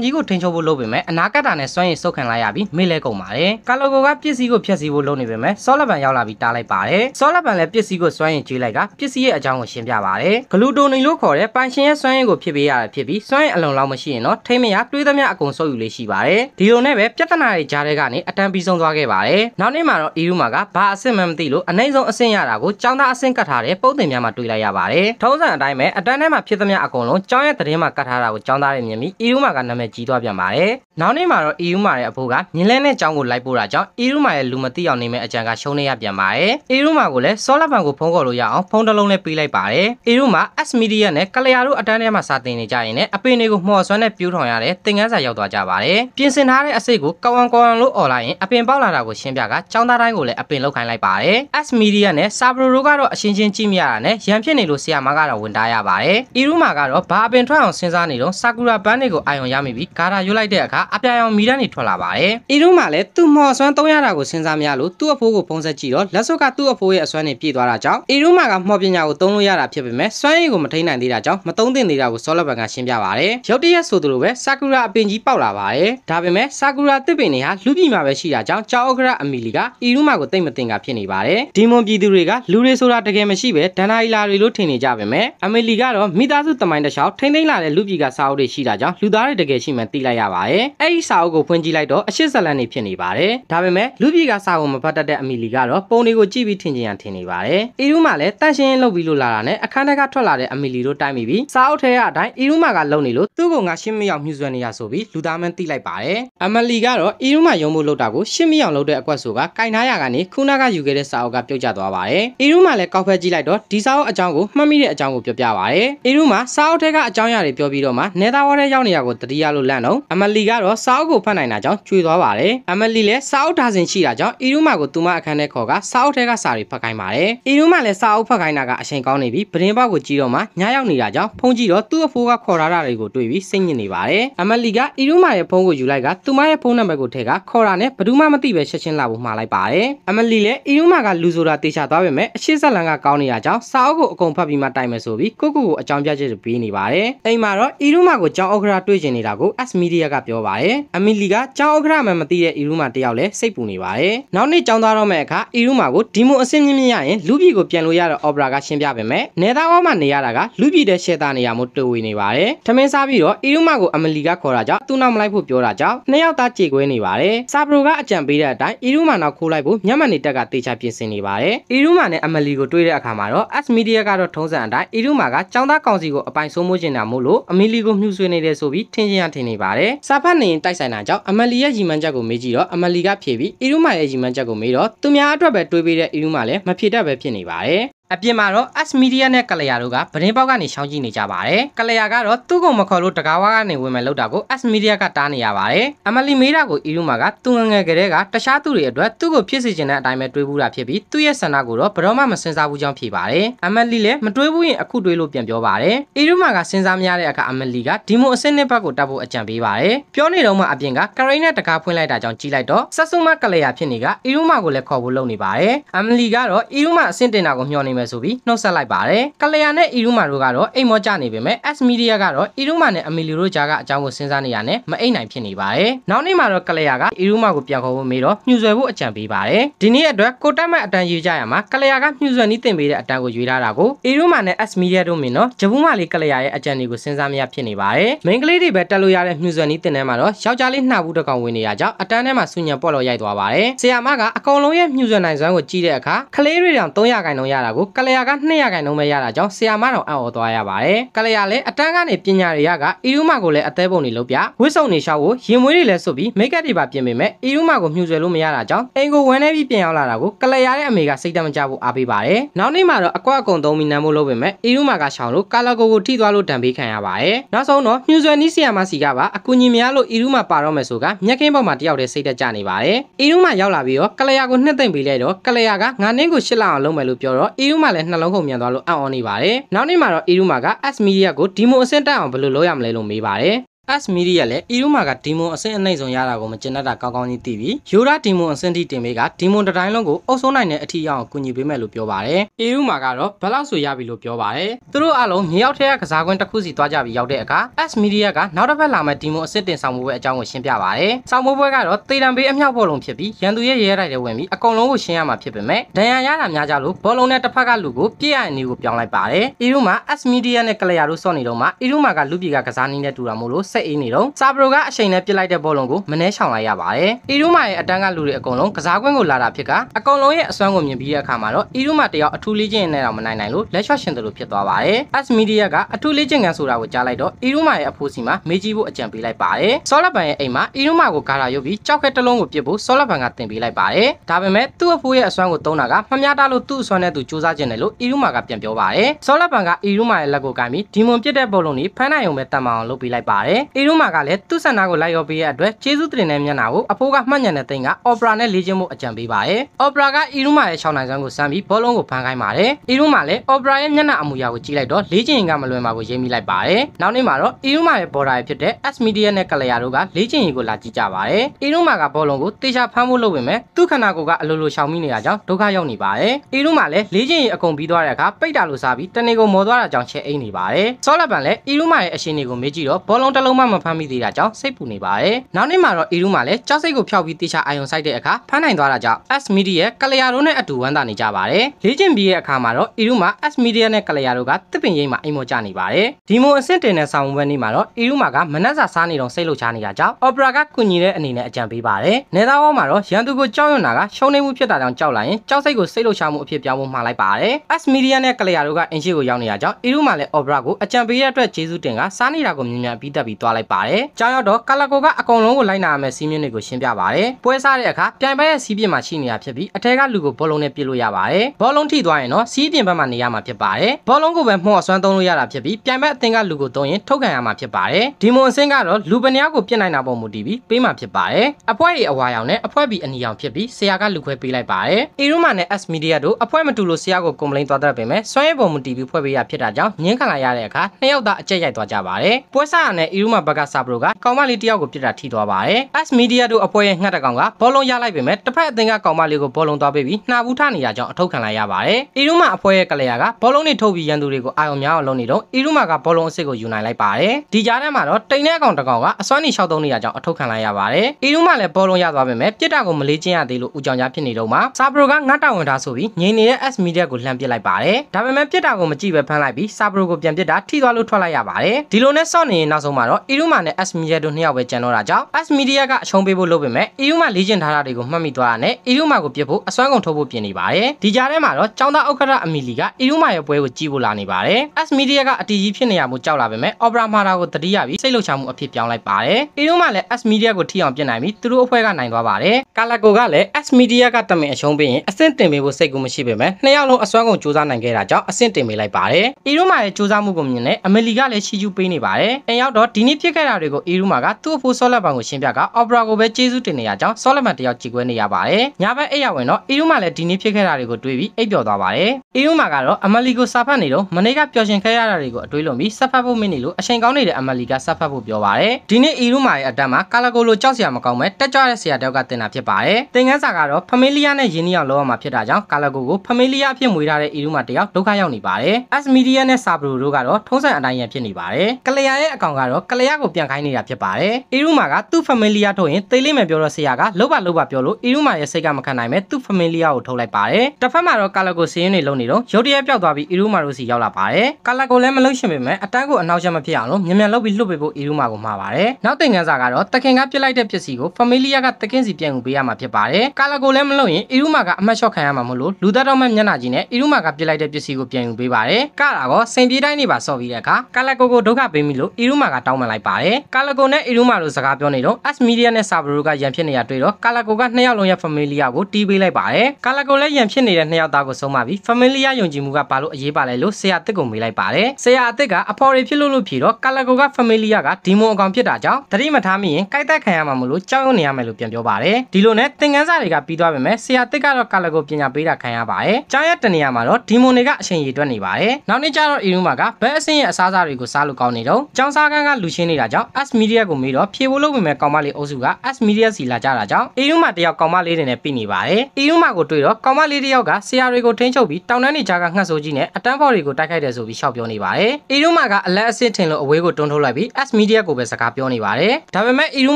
ကြီးကိုထိန်းချုပ်ဖို့လုပ်ပေမဲ့အနာကတာနဲ့စွန့်ရည်ဆုတ်ခံလိုက်ရပြီးမေ့လဲကုန်ပါတယ်။ Calogo ကပစ္စည်းကိုဖျက်ဆီးဖို့လုပ်နေပေမဲ့ Solaban ရောက်လာပြီးတားလိုက်ပါတယ်။ Solaban လည်းပစ္စည်းကိုစွန့်ရည်ကျွေးလိုက်ကပစ္စည်းရဲ့အကြောင်းကိုရှင်းပြပါတယ်။ Glutonin လို့ခေါ်တဲ့ပိုင်ရှင်ရဲ့စွန့်ရည်ကိုဖြစ်ပေးရတာဖြစ်ပြီးစွန့်ရည်အလုံလောက်မရှိရင်တော့ထိမရတွေးသမျှအကုန်ဆုပ်ယူလေးရှိပါတယ်။ဒီလိုနဲ့ပဲပြဿနာတွေကြားထဲကနေအတန်းပြီးဆုံးသွားခဲ့ပါတယ်။နောက်နေ့မှာတော့ EU မှာကဘာအဆင့်မှမသိလို့အနိုင်ဆုံးအဆင့်ရတာကိုចောင်းသားအဆင့်ကတ်ထားတဲ့ပုံသင်များမှာတွေ့လိုက်ရပါတယ်။ထုံးစံအတိုင်းပဲအတန်းထဲမှာဖြစ်သမျှအကုန်လုံးចောင်းရဲ့သတင်းမှာကတ်ထားတာကိုចောင်းသားတွေမြင်ပြီးအီရူမာကနာမည်ကြီးသွားပြန်ပါတယ်။နောက်နေ့မှာတော့အီရူမာရဲ့အဖိုးကမြင်းလဲနဲ့ចောင်းကိုလိုက်ပို့တာကြောင့်အီရူမာရဲ့လူမသိအောင်နေမဲ့အကြံကရှုံးနေရပြန်ပါတယ်။အီရူမာကိုလည်းဆောလာပန်ကိုဖုန်းခေါ်လို့ရအောင်ဖုန်းတစ်လုံးနဲ့ပေးလိုက်ပါတယ်။အီရူမာ S Media နဲ့ကလျာတို့အတန်းထဲမှာစာတင်နေကြရင်လည်းအပင်တွေကိုမှော်ဆွမ်းနဲ့ပြူးထောင်ရတဲ့သင်ခန်းစာရောက်သွားကြပါတယ်။ပြင်ဆင်ထားတဲ့အစိတ်ကိုကောင်းအောင်ကောင်းအောင်လို့អော်လိုက်ရင်အပင်ပေါက်လာတာကိုရှင်းပြကចောင်းသားတိုင်းကိုလည်းအပင်လောက်ခိုင်းလိုက်ပါတယ်။ S Media နဲ့ Sabro တို့ကတော့အရှင်းချင်းကြည့်မရတာနဲ့ရန်ဖြစ်နေလို့ဆရာမကတော့ဝန်တားရပါတယ်။အီရူမာကတော့ဘာအပင်ထွက်အောင်စဉ်းစားနေတော့ဆာကူရာပန်းတွေကိုအာရုံရမိပြီးဂါရာရွတ်လိုက်တဲ့အခါအပြာရောင်မီတန်းတွေထွက်လာပါတယ်။အီရုမှလည်းသူ့မော်ဆွမ်းသုံးရတာကိုစဉ်းစားမရလို့သူ့အဖိုးကိုဖုံးဆက်ကြည့်တော့လက်စွပ်ကသူ့အဖိုးရဲ့အစွမ်းတွေပြည့်သွားတာကြောင့်အီရုမှကမော်ပညာကိုသုံးလို့ရတာဖြစ်ပေမဲ့စွမ်းရည်ကိုမထိန်နိုင်သေးတာကြောင့်မသုံးသင့်သေးတာကိုဆောလဘန်ကရှင်းပြပါတယ်။ရုတ်တရက်ဆိုသလိုပဲဆာကူရာအပင်ကြီးပေါက်လာပါတယ်။ဒါပေမဲ့ဆာကူရာတစ်ပင်တွေဟာလူပြည်မှာပဲရှိတာကြောင့်ကြောက်အခရအမီလီကအီရုမှကိုတိတ်မတင်ကဖြစ်နေပါတယ်။ဒီမွန်ပြည်သူတွေကလူတွေဆိုတာတကယ်မရှိပဲဒဏ္ဍာရီလာတွေလို့ထင်နေကြပေမဲ့အမီလီကတော့မိသားစုတမိုင်းတစ်လျှောက်ထိန်နှိမ့်လာတဲ့လူပြည်ကစာအုပ်တွေရှိတာကြောင့်လူသားတွေတကယ်ရှိမှသိလိုက်ရပါတယ်။အဲဒီစာအုပ်ကိုဖွင့်ကြည့်လိုက်တော့အရှိဇလန်နေဖြစ်နေပါတယ်။ဒါပေမဲ့လူပြည်ကစာအုပ်မဖတ်တတ်တဲ့အမီလီကတော့ပုံတွေကိုကြည့်ပြီးထင်ချင်ရန်ထင်နေပါတယ်။အီရူမာလည်းတန့်ရှင်းလုပ်ပြီးလို့လာတာနဲ့အခန်းထဲကထွက်လာတဲ့အမီလီတို့တိုက်မိပြီးစာအုပ်ထဲကအတိုင်းအီရူမာကလုံနေလို့သူ့ကိုငါရှင်းမရောက်မြှူဆွဲနေရဆိုပြီးလူသားမန်းသိလိုက်ပါတယ်။အမလီကတော့အီရူမာရုံးဖို့လုပ်တာကိုရှင်းမရောက်လုပ်တဲ့အကွက်ဆိုကကင်နာရကနေခုနကယူခဲ့တဲ့စာအုပ်ကပြုတ်ကျသွားပါတယ်။အီရူမာလည်းကောက်ဖက်ကြည့်လိုက်တော့ဒီစာအုပ်အကြောင်းကိုမှတ်မိတဲ့အကြောင်းကိုပြောပြပါတယ်။အီရူမာစာအုပ်ထဲကအကြောင်းင်းအရာတွေပြောပြီးတော့မှနေသားဝါထဲရောက်နေတာကိုတတိယလို့လန့်တော့အမလီကတော့စာအုပ်ကိုဖတ်နိုင်တာကြောင့်ကျွေသွားပါတယ်အမလီလည်းစာအုပ်ဒါဇင်ရှိတာကြောင့်အီရူမာကိုသူမအခန်းထဲခေါ်ကစာအုပ်ထဲကစာတွေဖတ်ခိုင်းပါတယ်အီရူမာလည်းစာအုပ်ဖတ်ခိုင်းတာကအချိန်ကောင်းနေပြီးပရင်ပေါက်ကိုကြည့်တော့မှညရောက်နေတာကြောင့်ဖုန်းကြည့်တော့သူ့အဖိုးကခေါ်ထားတာတွေကိုတွေ့ပြီးစိတ်ညစ်နေပါတယ်အမလီကအီရူမာရဲ့ဖုန်းကိုယူလိုက်ကသူမရဲ့ဖုန်းနံပါတ်ကိုထည့်ကခေါ်တာနဲ့ဘယ်သူမှမသိပဲချက်ချင်းလာဖို့မှာလိုက်ပါတယ်အမလီလည်းအီရူမာကလူဆိုတာတေချာသွားပေမဲ့အရှိဇက်လန်ကကောင်းနေတာကြောင့်စာအုပ်ကိုအကုန်ဖတ်ပြီးမှတိုင်မယ်ဆိုပြီးကိုကိုကိုအကြောင်းပြချက်ပေးနေပါတယ်အိမ်မှာတော့အီရူမာကိုကျောင်းဥက္ကရာတွေ့ကျင်နေတာကို S Media ကပြောပါတယ်အမီလီကကျောင်းဥက္ကရာမှမသိတဲ့အီရူမာတယောက်လည်းစိတ်ပူနေပါတယ်နောက်နေ့ကျောင်းသားတော့မဲ့အခါအီရူမာကိုဒီမိုအဆင့်မြင့်မြင့်ရရင်လူပြည်ကိုပြန်လို့ရတော့အော်ပရာကရှင်းပြပေးမယ်နေသားဝါမှနေရတာကလူပြည်တဲ့ရှယ်တာနေရမှုတွေ့ဝေနေပါတယ်ထမင်းစားပြီးတော့အီရူမာကိုအမလီကခေါ်တာကြောင့်သူ့နောက်မလိုက်ဖို့ပြောတာကြောင့်နှစ်ယောက်သားကြေကွဲနေပါတယ်စာပရိုကအကြံပေးတဲ့အတိုင်းအီရူမာနောက်ခိုးလိုက်ဖို့ညမနေတက်ကတေချာပြင်ဆင်နေပါတယ်အီရူမာနဲ့အမလီကိုတွေ့တဲ့အခါမှာတော့ S Media ကတော့ထုံးစံအတိုင်းအီရူမာကចောင်းသားကောင်စီကိုအပိုင်ဆိုးမိုးကျင်တာမို့လို့အမီလီကိုမြှူဆွေးနေတယ်ဆိုပြီးထင်ချင်းရထင်နေပါတယ်။စာဖတ်နေရင်တိုက်ဆိုင်တာကြောင့်အမလီရဲ့ရီမန်းချက်ကိုမေးကြည့်တော့အမလီကဖြေပြီးအီရူမာရဲ့ရီမန်းချက်ကိုမေးတော့သူများအတွက်ပဲတွေးပေးတဲ့အီရူမာလည်းမဖြေတတ်ပဲဖြစ်နေပါတယ်အပြင်မှာတော့ S Media နဲ့ကလျာတို့ကပရင်ပေါက်ကနေရှောင်းကြည့်နေကြပါတယ်။ကလျာကတော့သူ့ကိုမခေါ်လို့တကားဝါကနေဝင်မဲ့လောက်တာကို S Media ကတားနေရပါတယ်။အမလီမေးတာကိုအီရုမာကသူငငယ်ကလေးကတခြားသူတွေအတွက်သူ့ကိုဖြစ်စေချင်တဲ့အတိုင်းပဲတွေးဘူးတာဖြစ်ပြီးသူ့ရဲ့ဆန္ဒကိုတော့ဘယ်တော့မှမစဉ်းစားဘူးကြောင်းဖြေပါတယ်။အမလီလည်းမတွေးဘူးရင်အခုတွေးလို့ပြန်ပြောပါတယ်။အီရုမာကစဉ်းစားမရတဲ့အခါအမလီကဒီမိုအစစ်နှစ်ဘက်ကိုတတ်ဖို့အကြံပေးပါတယ်။ပြောနေတော့မှအပြင်ကကရိန်းနဲ့တကားဖွင့်လိုက်တာကြောင့်ကြီးလိုက်တော့ဆက်စုံမကလျာဖြစ်နေကအီရုမာကိုလည်းခေါ်ဖို့လုပ်နေပါတယ်။အမလီကတော့အီရုမာအဆင့်တင်တာကိုမျှော်နေမယ်ဆိုပြီးနှုတ်ဆက်လိုက်ပါတယ်။ကလျာနဲ့အီရူမာတို့ကတော့အိမ်မောကြနေပေမဲ့ S Media ကတော့အီရူမာနဲ့အမီလီတို့ကြားကအကြောင်းကိုစဉ်းစားနေရနဲ့မအိမ်နိုင်ဖြစ်နေပါတယ်။နောက်နေ့မှာတော့ကလျာကအီရူမာကိုပြန်ခေါ်ဖို့မေးတော့ညှူဆွဲဖို့အကြံပေးပါတယ်။ဒီနေ့အတွက်ကိုတက်မဲ့အတန်ယူကြရမှာကလျာကညှူဆွဲနီးတင်ပေးတဲ့အတန်ကိုယူထားတာကိုအီရူမာနဲ့ S Media တို့မြင်တော့ဂျပူးမလေးကလျာရဲ့အကြံတွေကိုစဉ်းစားမရဖြစ်နေပါတယ်။မိန်းကလေးတွေပဲတက်လို့ရတဲ့ညှူဆွဲနီးတင်ထဲမှာတော့ယောက်ျားလေးနှာဘူးတစ်ကောင်ဝင်နေရကြောင်းအတန်းထဲမှာဆူညံပွက်လို့ရိုက်သွားပါတယ်။ဆရာမကအကောင်လုံးရဲ့ညှူဆွဲနိုင်စွမ်းကိုကြည့်တဲ့အခါကလေးတွေတောင်300ခန်းလုံးရတာကိုကလျာက200ခန့်နှုန်းပဲရတာကြောင့်ဆီယာမတော်အံ့ဩသွားရပါတယ်။ကလျာလည်းအတန်းကနေပညာတွေကအီရူမာကိုလည်းအသေးပုံတွေလုပ်ပြဝစ်စုံနေရှောက်ကိုရင်မွေးတွေလည်းဆွပြီးမိတ်ကပ်တွေပါပြင်ပေမဲ့အီရူမာကိုမြှူဆွဲလို့မရတာကြောင့်အိမ်ကိုဝန်းနေပြီးပြန်ရောက်လာတာကိုကလျာရဲ့အမေကစိတ်တမကြဖို့အားပေးပါတယ်။နောက်နေ့မှာတော့အကွက်အကုံသုံးပြီးနမ်းဖို့လုပ်ပေမဲ့အီရူမာကရှောင်လို့ကာလာကိုကိုထိသွားလို့တံပေးခံရပါတယ်။နောက်ဆုံးတော့မြှူဆွဲနီးဆီယာမစီကပါအကူညီမရလို့အီရူမာပါတော့မယ်ဆိုကမျက်ကင်းပေါ်မှာတယောက်တည်းစိတ်တက်ကြနေပါတယ်။အီရူမာရောက်လာပြီးတော့ကလျာကိုနှစ်သိမ့်ပေးလိုက်တော့ကလျာကငါနင်းကိုရှစ်လောက်အောင်လုပ်မယ်လို့ပြောတော့အီရူရုမာလည်းနှလုံးခုန်မြန်သွားလို့အံ့ဩနေပါတယ်။နောက်နေ့မှာတော့အေရုမာက S Media ကိုဒီမိုအဆင့်တက်အောင်ဘယ်လိုလုပ်ရမလဲလို့မေးပါတယ်။ S Media လည်းအီရူမာကဒီမွန်အဆင့်အနှိမ့်ဆုံးရတာကိုမကျင်တတ်တာကောင်းကောင်းကြီးသိပြီးယူရာဒီမွန်အဆင့်ထိတင်ပေးကဒီမွန်တတိုင်းလုံးကိုအုပ်စိုးနိုင်တဲ့အထီးအောင်ကူညီပေးမယ်လို့ပြောပါတယ်။အီရူမာကတော့ဘလောက်ဆိုရပြီလို့ပြောပါတယ်။သူတို့အားလုံးမြေရောက်ထဲကကစားကွင်းတစ်ခုစီသွားကြပြီးရောက်တဲ့အခါ S Media ကနောက်တစ်ပတ်လာမယ့်ဒီမွန်အဆင့်တင်ဆောင်မှုပွဲအကြောင်းကိုရှင်းပြပါတယ်။ဆောင်မှုပွဲကတော့တေတံပေးအမြောက်ဘောလုံးဖြစ်ပြီးရန်သူရဲ့ရဲရိုက်တွေဝင်ပြီးအကုန်လုံးကိုရှင်းရမှာဖြစ်ပေမဲ့ဒဏ်ရာရတာများကြလို့ဘောလုံးနဲ့တစ်ဖက်ကလူကိုပြည့်ရအနေကိုပြောင်းလိုက်ပါတယ်။အီရူမာ S Media နဲ့ကလျာတို့စော့နေတော့မှအီရူမာကလူပြည်ကကစားနည်းနဲ့တူတာမို့လို့ဆက်အေးနေတော့ဆာပရိုကအချိန်နဲ့ပြစ်လိုက်တဲ့ဘောလုံးကိုမနှဲချောင်လိုက်ရပါတယ်။အီရူမာရဲ့အတန်းကလူတွေအကုန်လုံးကစားကွင်းကိုလာတာဖြစ်ကအကုန်လုံးရဲ့အစွမ်းကိုမြင်ပြီးတဲ့အခါမှာတော့အီရူမာတယောက်အထူးလေးချင်းနဲ့တော့မနိုင်နိုင်လို့လက်ချော့ရှင်တယ်လို့ဖြစ်သွားပါတယ်။ S Media ကအထူးလေးချင်းကန်ဆိုတာကိုကြားလိုက်တော့အီရူမာရဲ့အဖိုးစီမှာမေးကြည့်ဖို့အကြံပေးလိုက်ပါတယ်။ဆောလဘန်ရဲ့အိမ်မှာအီရူမာကိုဂါရာရုပ်ပြီးကြောက်ခဲတလုံးကိုပြစ်ဖို့ဆောလဘန်ကတင်ပေးလိုက်ပါတယ်။ဒါပေမဲ့သူ့အဖိုးရဲ့အစွမ်းကိုတုံးတာကမမျှတာလို့သူ့အစွမ်းနဲ့သူစူးစမ်းကျင်တယ်လို့အီရူမာကပြန်ပြောပါတယ်။ဆောလဘန်ကအီရူမာရဲ့လက်ကိုကင်ပြီးဒီမွန်ပြစ်တဲ့ဘောလုံးကြီးဖမ်းနိုင်ုံပဲတတ်မအောင်လုပ်ပေးလိုက်ပါတယ်အေရုမာကလည်းသူ့ဆန္ဒကိုလိုက်ရောပေးရတဲ့အတွက်ကျေးဇူးတင်တဲ့မျက်နှာကိုအဖိုးကမှတ်ညံတဲ့သိန်းကအော်ပရာနဲ့လေ့ကျင့်မှုအကြံပေးပါတယ်။အော်ပရာကအေရုမာရဲ့၆နိုင်စွမ်းကိုစမ်းပြီးဘောလုံးကိုဖန်ခိုင်းပါတယ်။အေရုမာလည်းအော်ပရာရဲ့မျက်နှာအမူအရာကိုကြည့်လိုက်တော့လေ့ကျင့်ရင်ကမလွယ်မှာကိုရေးမိလိုက်ပါတယ်။နောက်နေ့မှာတော့အေရုမာရဲ့ဘော်ဒါရဖြစ်တဲ့ S Media နဲ့ကလျာတို့ကလေ့ကျင့်ရေးကိုလာကြည့်ကြပါတယ်။အေရုမာကဘောလုံးကိုတေချာဖမ်းဖို့လုပ်ပေမဲ့သူ့ခန္ဓာကိုယ်ကအလိုလိုရှောင်မိနေတာကြောင့်ဒုက္ခရောက်နေပါတယ်။အေရုမာလည်းလေ့ကျင့်ရေးအကုန်ပြီးသွားတဲ့အခါပိတ်တာလို့စားပြီးတနေကိုမော်သွားတာကြောင့်ချဲအိတ်နေပါတယ်။ဆောလဘန်လည်းအေရုမာရဲ့အရှင်တွေကိုမေးကြည့်တော့ဘောလုံးတစ်လုံးမှမဖမ်းမိသေးတာကြောင့်စိတ်ပူနေပါတယ်။နောက်နေ့မှာတော့အီရူမှလည်းကြောက်စိတ်ကိုဖျောက်ပြီးတေချာအာယုံဆိုင်တဲ့အခါဖမ်းနိုင်သွားတာကြောင့် S Media ကလျာတို့နဲ့အတူဝမ်းသာနေကြပါတယ်။လေ့ကျင့်ပြီးတဲ့အခါမှာတော့အီရူမှ S Media နဲ့ကလျာတို့ကတစ်ပင်ရိပ်မှာအိမ်မောကြနေပါတယ်။ဒီမိုအဆင့်တင်တဲ့ဆောင်ဝန်းနေ့မှာတော့အီရူမှကမနှက်စာစားနေတော့စိတ်လှုပ်ရှားနေတာကြောင့် Opera ကကုညီတဲ့အနေနဲ့အကြံပေးပါတယ်။နေသားဝမှာတော့ရန်သူကိုကြောက်ရွံ့တာကရှုံးနေမှုဖြစ်တာကြောင့်ကြောက်လာရင်ကြောက်စိတ်ကိုစိတ်လှုပ်ရှားမှုအဖြစ်ပြောင်းဖို့မှားလိုက်ပါတယ်။ S Media နဲ့ကလျာတို့ကအင်ရှိကိုရောက်နေတာကြောင့်အီရူမှလည်း Opera ကိုအကြံပေးရတဲ့အတွက်ကျေးဇူးတင်ကစားနေတာကိုမြင်မြန်ပြီးတက်ပြီးသွားသွားလိုက်ပါတယ်။ကြောင်ရောက်တော့ကာလာကိုကအကုန်လုံးကိုလိုက်နာရမယ့်စီးမြင့်တွေကိုရှင်းပြပါတယ်။ပွဲစားတဲ့အခါပြိုင်ပွဲရဲ့စီးပြင်မှာရှိနေတာဖြစ်ပြီးအထက်ကလူကိုဘောလုံးနဲ့ပြစ်လို့ရပါတယ်။ဘောလုံးထိသွားရင်တော့စီးပြင်ဘက်မှာနေရမှာဖြစ်ပါတယ်။ဘောလုံးကိုပဲမှုအစွမ်းသုံးလို့ရတာဖြစ်ပြီးပြိုင်ပွဲအသင်းကလူကိုသုံးရင်ထုတ်ခံရမှာဖြစ်ပါတယ်။ဒီမွန်အစင်းကတော့လူပနည်းကိုပြစ်နိုင်တာပေါ်မူတည်ပြီးပေးမှာဖြစ်ပါတယ်။အဖွဲရီအဝါရောင်နဲ့အဖွဲဘီအနီရောင်ဖြစ်ပြီးဆရာကလူခွဲပေးလိုက်ပါတယ်။အီရူမာနဲ့ S Media တို့အဖွဲမတူလို့ဆရာကိုကွန်ပလိန်သွားတတ်ပေမဲ့စွမ်းရည်ပေါ်မူတည်ပြီးဖွဲ့ပေးရဖြစ်တာကြောင့်ငင်းခံလာရတဲ့အခါနှစ်ယောက်သားအကြက်ရိုက်သွားကြပါတယ်။ပွဲစားရနဲ့အီရူမာမှာဘက်ကဆာပရိုကကောင်မလေးတယောက်ကိုပြစ်တာထိသွားပါတယ်။ S Media တို့အဖွဲ့ရဲ့ငှက်တကောင်ကဘောလုံးရလိုက်ပေမဲ့တစ်ဖက်အသင်းကကောင်မလေးကိုဘောလုံးသွားပေးပြီးနှာဘူးထနေရကြောင်းအထုတ်ခံလိုက်ရပါတယ်။အီရူမာအဖွဲ့ရဲ့ကလျာကဘောလုံးတွေထုတ်ပြီးရန်သူတွေကိုအာရုံများအောင်လုပ်နေတော့အီရူမာကဘောလုံးအစစ်ကိုယူနိုင်လိုက်ပါတယ်။ဒီကြားထဲမှာတော့တိန်တဲ့အကောင်တကောင်ကအစွမ်းနေရှောက်သုံးနေရကြောင်းအထုတ်ခံလိုက်ရပါတယ်။အီရူမာလည်းဘောလုံးရသွားပေမဲ့ပြစ်တာကိုမလေးချင်းရသေးလို့ဦးကြောင်ကြားဖြစ်နေတော့မှဆာပရိုကငှက်တာဝန်ထားဆိုပြီးငြိမ်နေတဲ့ S Media ကိုလှမ်းပစ်လိုက်ပါတယ်။ဒါပေမဲ့ပြစ်တာကိုမကြည့်ပဲဖမ်းလိုက်ပြီးဆာပရိုကိုပြန်ပစ်တာထိသွားလို့ထွက်လိုက်ရပါတယ်။ဒီလိုနဲ့စောင့်နေရင်နောက်ဆုံးမှာတော့တော့ Iruma နဲ့ S Media တို့နှစ်ယောက်ပဲကြံတော့တာကြောင့် S Media ကအရှုံးပေးဖို့လုပ်ပေမဲ့ Iruma လေ့ကျင့်ထားတာတွေကိုမှတ်မိသွားတာနဲ့ Iruma ကိုပြစ်ဖို့အစွမ်းကုန်ထုတ်ဖို့ပြင်နေပါတယ်။ဒီကြားထဲမှာတော့ចောင်းသားဥက္ကဋ္ဌအမီလီက Iruma ရဲ့ပွဲကိုကြည့်ဖို့လာနေပါတယ်။ S Media ကအတီးကြီးဖြစ်နေရမှုကြောက်လာပေမဲ့ Opera Mara ကိုတတိယပြီးစိတ်လှုပ်ရှားမှုအဖြစ်ပြောင်းလိုက်ပါတယ်။ Iruma လည်း S Media ကိုထိအောင်ပြစ်နိုင်ပြီးသူတို့အဖွဲ့ကနိုင်သွားပါတယ်။ Kalako ကလည်း S Media ကတမင်အရှုံးပေးရင်အဆင့်တင်ပေးဖို့စိတ်ကူးမရှိပေမဲ့နှစ်ယောက်လုံးအစွမ်းကုန်စူးစမ်းနိုင်ခဲ့တာကြောင့်အဆင့်တင်ပေးလိုက်ပါတယ်။ Iruma ရဲ့စူးစမ်းမှုကိုမြင်တဲ့အမီလီကလည်းချီးကျူးပေးနေပါတယ်။အင်ရောက်တော့ဒီနေ့ဖြစ်ခဲ့တာတွေကိုအီရူမာကသူ့အဖိုးဆောလဘန်ကိုရှင်းပြကအော်ပရာကိုပဲကျေးဇူးတင်နေရကြောင်းဆောလဘန်တယောက်ကြည်ခွဲနေရပါတယ်။ညဘက်အိပ်ရဝင်တော့အီရူမာလည်းဒီနေ့ဖြစ်ခဲ့တာတွေကိုတွေးပြီးအိပ်ပျော်သွားပါတယ်။အီရူမာကတော့အမလီကိုစာဖတ်နေတော့မနေ့ကပျော်ရှင်ခဲ့ရတာတွေကိုအတွေးလုံးပြီးစာဖတ်ဖို့မင်းနေလို့အချိန်ကောင်းနေတဲ့အမလီကစာဖတ်ဖို့ပြောပါတယ်။ဒီနေ့အီရူမာရဲ့အတန်းမှာကာလာကိုလိုကြောက်စရာမကောင်းပဲတက်ကြွတဲ့ဆရာတယောက်ကတင်တာဖြစ်ပါတယ်။သင်ခန်းစာကတော့ဖမေးလီယာနဲ့ယင်းနီအောင်လောရမှာဖြစ်တာကြောင့်ကာလာကိုကိုဖမေးလီယာအဖြစ်မွေးထားတဲ့အီရူမာတယောက်ဒုက္ခရောက်နေပါတယ်။ S Media နဲ့ Sabro တို့ကတော့ထုံးစံအတိုင်းရန်ဖြစ်နေပါတယ်။ကလျာရဲ့အကောင်ကတော့ကလျာကိုပြန်ခိုင်းနေတာဖြစ်ပါတယ်။အီရုမာကသူ့ familia ထုတ်ရင်သေလိမ့်မယ်ပြောတော့ဆရာကလှုပ်ပါလှုပ်ပါပြောလို့အီရုမာရဲ့စိတ်ကမခံနိုင်ပဲသူ့ familia ကိုထုတ်လိုက်ပါတယ်။တစ်ဖက်မှာတော့ကာလာကိုစည်ရင်းတွေလုံနေတော့ရုတ်တရက်ပျောက်သွားပြီးအီရုမာတို့စီရောက်လာပါတယ်။ကာလာကိုလည်းမလှုပ်ရှင်ပေမဲ့အတန်းကိုအနောက်ချက်မဖြစ်အောင်လို့မြန်မြန်လှုပ်ပြီးလှုပ်ပေးဖို့အီရုမာကိုမှာပါတယ်။နောက်သင်ခန်းစာကတော့တခင်ကပြစ်လိုက်တဲ့ပစ္စည်းကို familia ကတခင်စီပြန်ယူပေးရမှာဖြစ်ပါတယ်။ကာလာကိုလည်းမလှုပ်ရင်အီရုမာကအမှတ်လျှော့ခံရမှာမို့လို့လူသားတော်မှမျက်နှာကြီးနဲ့အီရုမာကပြစ်လိုက်တဲ့ပစ္စည်းကိုပြန်ယူပေးပါတယ်။ကာလာကစင်ပြေးတိုင်းနေပါဆော့ပြီးတဲ့အခါကာလာကိုကိုဒုက္ခပေးမိလို့အီရုမာကတောင်းပန်လိုက်ပါတယ်။ Calico နဲ့ Iruma တို့စကားပြောနေတော့ S Media နဲ့ Saburo ကရန်ဖြစ်နေတာတွေ့တော့ Calico ကနှစ်ယောက်လုံးရဲ့ Familia ကိုတီးပေးလိုက်ပါတယ်။ Calico လည်းရန်ဖြစ်နေတဲ့နှစ်ယောက်သားကိုဆုံးမပြီး Familia ယုံကြည်မှုကဘာလို့အရေးပါလဲလို့ဆရာအစ်စ်ကိုမေးလိုက်ပါတယ်။ဆရာအစ်စ်ကအဖော်တွေဖြစ်လို့လို့ဖြေတော့ Calico က Familia ကဒီမွန်အကောင်ဖြစ်တာကြောင့်တတိမထားမိရင်ကြိုက်တက်ခံရမှာမလို့ကြောက်ရွံ့နေရမယ်လို့ပြန်ပြောပါတယ်။ဒီလိုနဲ့သင်ခန်းစာတွေကပြီးသွားပေမဲ့ဆရာအစ်စ်ကတော့ Calico ပညာပေးတာခံရပါတယ်။ကျောင်းရက်တနေရာမှာတော့ဒီမွန်တွေကအချိန်ရည်တွက်နေပါတယ်။နောက်နေ့ကျတော့ Iruma ကဘက်အဆင့်ရဲ့အစားအစာတွေကိုစားလို့ကောင်းနေတော့ကျောင်းစားခန်းကလူရှင်းနေတာကြောင့် S Media ကိုမေးတော့ဖြေဖို့လုပ်ပေမဲ့ကောင်မလေးအုပ်စုက S Media စီလာကြတာကြောင့် EU မှာတယောက်ကောင်မလေးတွေနဲ့ပြနေပါတယ်။ EU မှာကိုတွေ့တော့ကောင်မလေးတယောက်ကဆရာတွေကိုထိန်းချုပ်ပြီးတောင်တန်းတွေကြားကငှက်ဆိုးကြီးနဲ့အတန်းဖော်တွေကိုတိုက်ခိုက်တယ်ဆိုပြီးရှောက်ပြောနေပါတယ်။ EU မှာကအလက်အစစ်ထင်လို့အဝေးကိုတွန်းထုတ်လိုက်ပြီး S Media ကိုပဲစကားပြောနေပါတယ်။ဒါပေမဲ့ EU